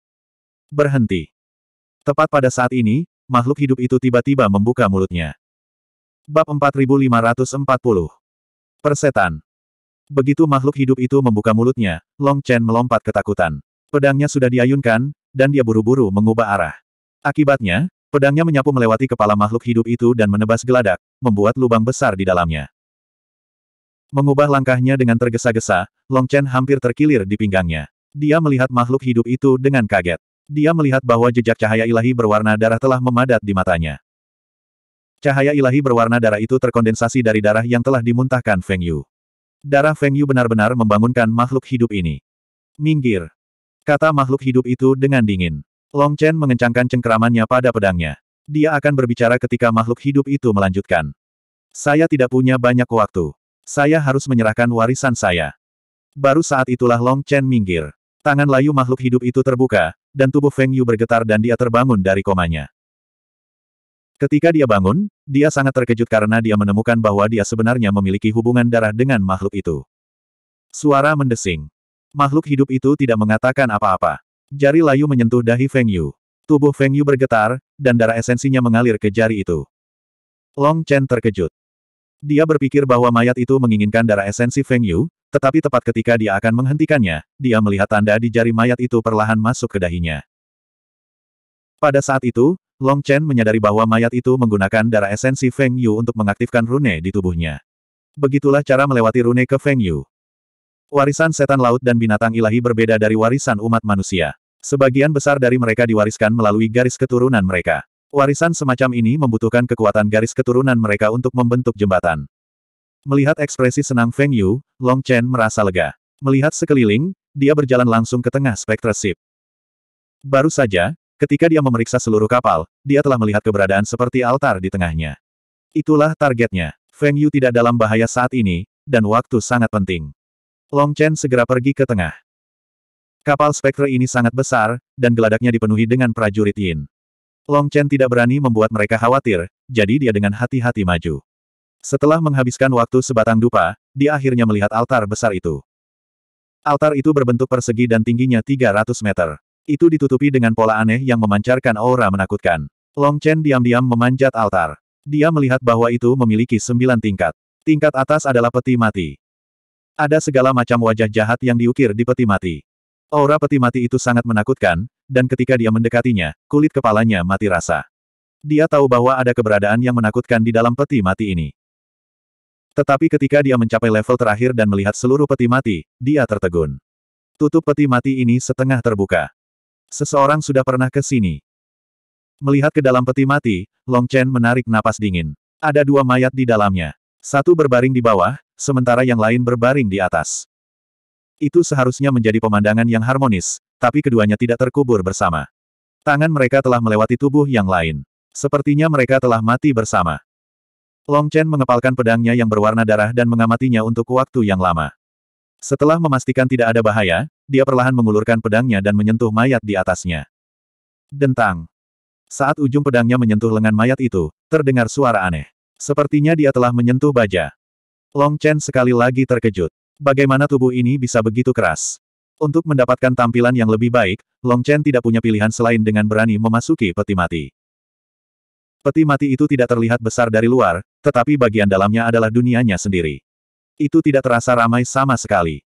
A: Berhenti. Tepat pada saat ini, makhluk hidup itu tiba-tiba membuka mulutnya. Bab 4540 Persetan Begitu makhluk hidup itu membuka mulutnya, Long Chen melompat ketakutan. Pedangnya sudah diayunkan, dan dia buru-buru mengubah arah. Akibatnya, pedangnya menyapu melewati kepala makhluk hidup itu dan menebas geladak, membuat lubang besar di dalamnya. Mengubah langkahnya dengan tergesa-gesa, Long Chen hampir terkilir di pinggangnya. Dia melihat makhluk hidup itu dengan kaget. Dia melihat bahwa jejak cahaya ilahi berwarna darah telah memadat di matanya. Cahaya ilahi berwarna darah itu terkondensasi dari darah yang telah dimuntahkan Feng Yu. Darah Feng Yu benar-benar membangunkan makhluk hidup ini. Minggir. Kata makhluk hidup itu dengan dingin. Long Chen mengencangkan cengkeramannya pada pedangnya. Dia akan berbicara ketika makhluk hidup itu melanjutkan. Saya tidak punya banyak waktu. Saya harus menyerahkan warisan saya. Baru saat itulah Long Chen minggir. Tangan layu makhluk hidup itu terbuka, dan tubuh Feng Yu bergetar dan dia terbangun dari komanya. Ketika dia bangun, dia sangat terkejut karena dia menemukan bahwa dia sebenarnya memiliki hubungan darah dengan makhluk itu. Suara mendesing. Makhluk hidup itu tidak mengatakan apa-apa. Jari layu menyentuh dahi Feng Yu. Tubuh Feng Yu bergetar, dan darah esensinya mengalir ke jari itu. Long Chen terkejut. Dia berpikir bahwa mayat itu menginginkan darah esensi Feng Yu, tetapi tepat ketika dia akan menghentikannya, dia melihat tanda di jari mayat itu perlahan masuk ke dahinya. Pada saat itu, Long Chen menyadari bahwa mayat itu menggunakan darah esensi Feng Yu untuk mengaktifkan rune di tubuhnya. Begitulah cara melewati rune ke Feng Yu. Warisan setan laut dan binatang ilahi berbeda dari warisan umat manusia. Sebagian besar dari mereka diwariskan melalui garis keturunan mereka. Warisan semacam ini membutuhkan kekuatan garis keturunan mereka untuk membentuk jembatan. Melihat ekspresi senang Feng Yu, Long Chen merasa lega. Melihat sekeliling, dia berjalan langsung ke tengah spektra sip. Baru saja, ketika dia memeriksa seluruh kapal, dia telah melihat keberadaan seperti altar di tengahnya. Itulah targetnya. Feng Yu tidak dalam bahaya saat ini, dan waktu sangat penting. Long Chen segera pergi ke tengah. Kapal spektra ini sangat besar, dan geladaknya dipenuhi dengan prajurit Yin. Long Chen tidak berani membuat mereka khawatir, jadi dia dengan hati-hati maju. Setelah menghabiskan waktu sebatang dupa, dia akhirnya melihat altar besar itu. Altar itu berbentuk persegi dan tingginya 300 meter. Itu ditutupi dengan pola aneh yang memancarkan aura menakutkan. Long Chen diam-diam memanjat altar. Dia melihat bahwa itu memiliki sembilan tingkat. Tingkat atas adalah peti mati. Ada segala macam wajah jahat yang diukir di peti mati. Aura peti mati itu sangat menakutkan, dan ketika dia mendekatinya, kulit kepalanya mati rasa. Dia tahu bahwa ada keberadaan yang menakutkan di dalam peti mati ini. Tetapi ketika dia mencapai level terakhir dan melihat seluruh peti mati, dia tertegun. Tutup peti mati ini setengah terbuka. Seseorang sudah pernah ke sini. Melihat ke dalam peti mati, Long Chen menarik napas dingin. Ada dua mayat di dalamnya. Satu berbaring di bawah, sementara yang lain berbaring di atas. Itu seharusnya menjadi pemandangan yang harmonis, tapi keduanya tidak terkubur bersama. Tangan mereka telah melewati tubuh yang lain. Sepertinya mereka telah mati bersama. Long Chen mengepalkan pedangnya yang berwarna darah dan mengamatinya untuk waktu yang lama. Setelah memastikan tidak ada bahaya, dia perlahan mengulurkan pedangnya dan menyentuh mayat di atasnya. Dentang. Saat ujung pedangnya menyentuh lengan mayat itu, terdengar suara aneh. Sepertinya dia telah menyentuh baja. Long Chen sekali lagi terkejut. Bagaimana tubuh ini bisa begitu keras? Untuk mendapatkan tampilan yang lebih baik, Long Chen tidak punya pilihan selain dengan berani memasuki peti mati. Peti mati itu tidak terlihat besar dari luar, tetapi bagian dalamnya adalah dunianya sendiri. Itu tidak terasa ramai sama sekali.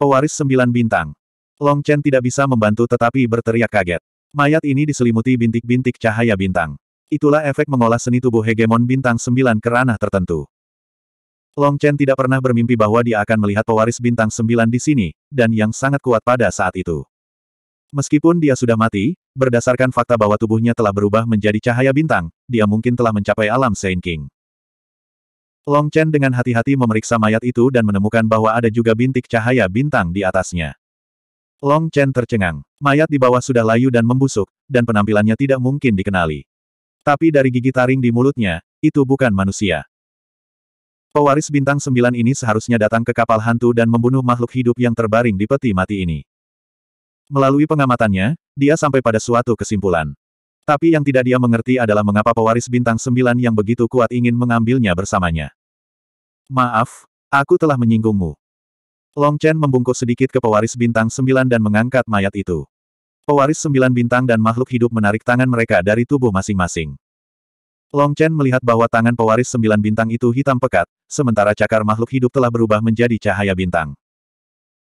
A: Pewaris sembilan bintang. Long Chen tidak bisa membantu tetapi berteriak kaget. Mayat ini diselimuti bintik-bintik cahaya bintang. Itulah efek mengolah seni tubuh hegemon bintang sembilan ke ranah tertentu. Long Chen tidak pernah bermimpi bahwa dia akan melihat pewaris bintang sembilan di sini, dan yang sangat kuat pada saat itu. Meskipun dia sudah mati, berdasarkan fakta bahwa tubuhnya telah berubah menjadi cahaya bintang, dia mungkin telah mencapai alam Saint King. Long Chen dengan hati-hati memeriksa mayat itu dan menemukan bahwa ada juga bintik cahaya bintang di atasnya. Long Chen tercengang. Mayat di bawah sudah layu dan membusuk, dan penampilannya tidak mungkin dikenali. Tapi dari gigi taring di mulutnya, itu bukan manusia. Pewaris bintang sembilan ini seharusnya datang ke kapal hantu dan membunuh makhluk hidup yang terbaring di peti mati ini. Melalui pengamatannya, dia sampai pada suatu kesimpulan. Tapi yang tidak dia mengerti adalah mengapa pewaris bintang sembilan yang begitu kuat ingin mengambilnya bersamanya. Maaf, aku telah menyinggungmu. Long Chen membungkuk sedikit ke pewaris bintang sembilan dan mengangkat mayat itu. Pewaris sembilan bintang dan makhluk hidup menarik tangan mereka dari tubuh masing-masing. Long Chen melihat bahwa tangan pewaris sembilan bintang itu hitam pekat, sementara cakar makhluk hidup telah berubah menjadi cahaya bintang.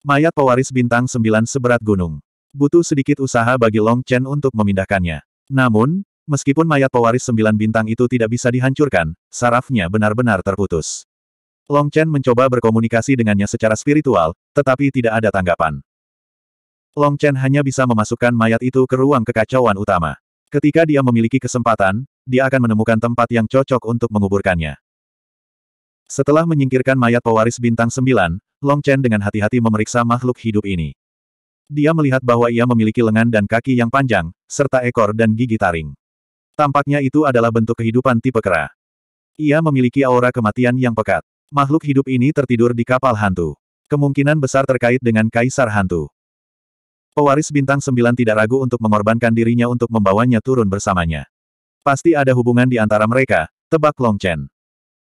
A: Mayat pewaris bintang sembilan seberat gunung. Butuh sedikit usaha bagi Long Chen untuk memindahkannya. Namun, meskipun mayat pewaris sembilan bintang itu tidak bisa dihancurkan, sarafnya benar-benar terputus. Long Chen mencoba berkomunikasi dengannya secara spiritual, tetapi tidak ada tanggapan. Long Chen hanya bisa memasukkan mayat itu ke ruang kekacauan utama. Ketika dia memiliki kesempatan, dia akan menemukan tempat yang cocok untuk menguburkannya. Setelah menyingkirkan mayat pewaris bintang sembilan, Long Chen dengan hati-hati memeriksa makhluk hidup ini. Dia melihat bahwa ia memiliki lengan dan kaki yang panjang, serta ekor dan gigi taring. Tampaknya itu adalah bentuk kehidupan tipe kera. Ia memiliki aura kematian yang pekat. Makhluk hidup ini tertidur di kapal hantu. Kemungkinan besar terkait dengan kaisar hantu. Pewaris bintang sembilan tidak ragu untuk mengorbankan dirinya untuk membawanya turun bersamanya. Pasti ada hubungan di antara mereka, tebak Long Chen.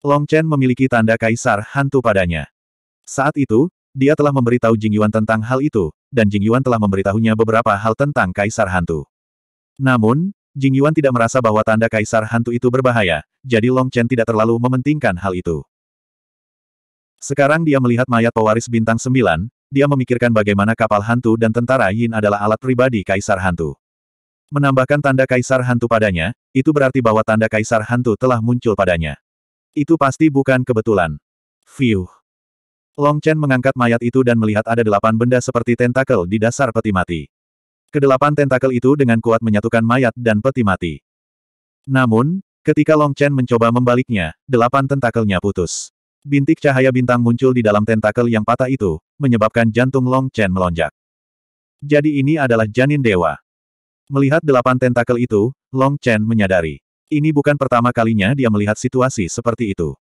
A: Long Chen memiliki tanda kaisar hantu padanya. Saat itu, dia telah memberitahu Jing Yuan tentang hal itu, dan Jing Yuan telah memberitahunya beberapa hal tentang kaisar hantu. Namun, Jing Yuan tidak merasa bahwa tanda kaisar hantu itu berbahaya, jadi Long Chen tidak terlalu mementingkan hal itu. Sekarang dia melihat mayat pewaris bintang sembilan, dia memikirkan bagaimana kapal hantu dan tentara Yin adalah alat pribadi kaisar hantu. Menambahkan tanda kaisar hantu padanya, itu berarti bahwa tanda kaisar hantu telah muncul padanya. Itu pasti bukan kebetulan. Fiuh. Long Chen mengangkat mayat itu dan melihat ada delapan benda seperti tentakel di dasar peti mati. Kedelapan tentakel itu dengan kuat menyatukan mayat dan peti mati. Namun, ketika Long Chen mencoba membaliknya, delapan tentakelnya putus. Bintik cahaya bintang muncul di dalam tentakel yang patah itu, menyebabkan jantung Long Chen melonjak. Jadi ini adalah janin dewa. Melihat delapan tentakel itu, Long Chen menyadari. Ini bukan pertama kalinya dia melihat situasi seperti itu.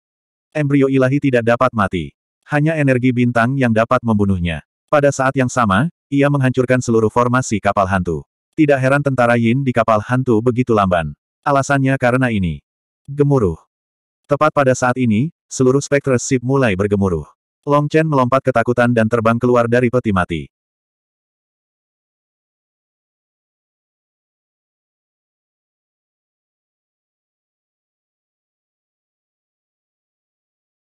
A: Embrio ilahi tidak dapat mati. Hanya energi bintang yang dapat membunuhnya. Pada saat yang sama, ia menghancurkan seluruh formasi kapal hantu. Tidak heran tentara Yin di kapal hantu begitu lamban. Alasannya karena ini. Gemuruh. Tepat pada saat ini, seluruh spektra mulai bergemuruh. Long Chen melompat ketakutan dan terbang keluar dari peti mati.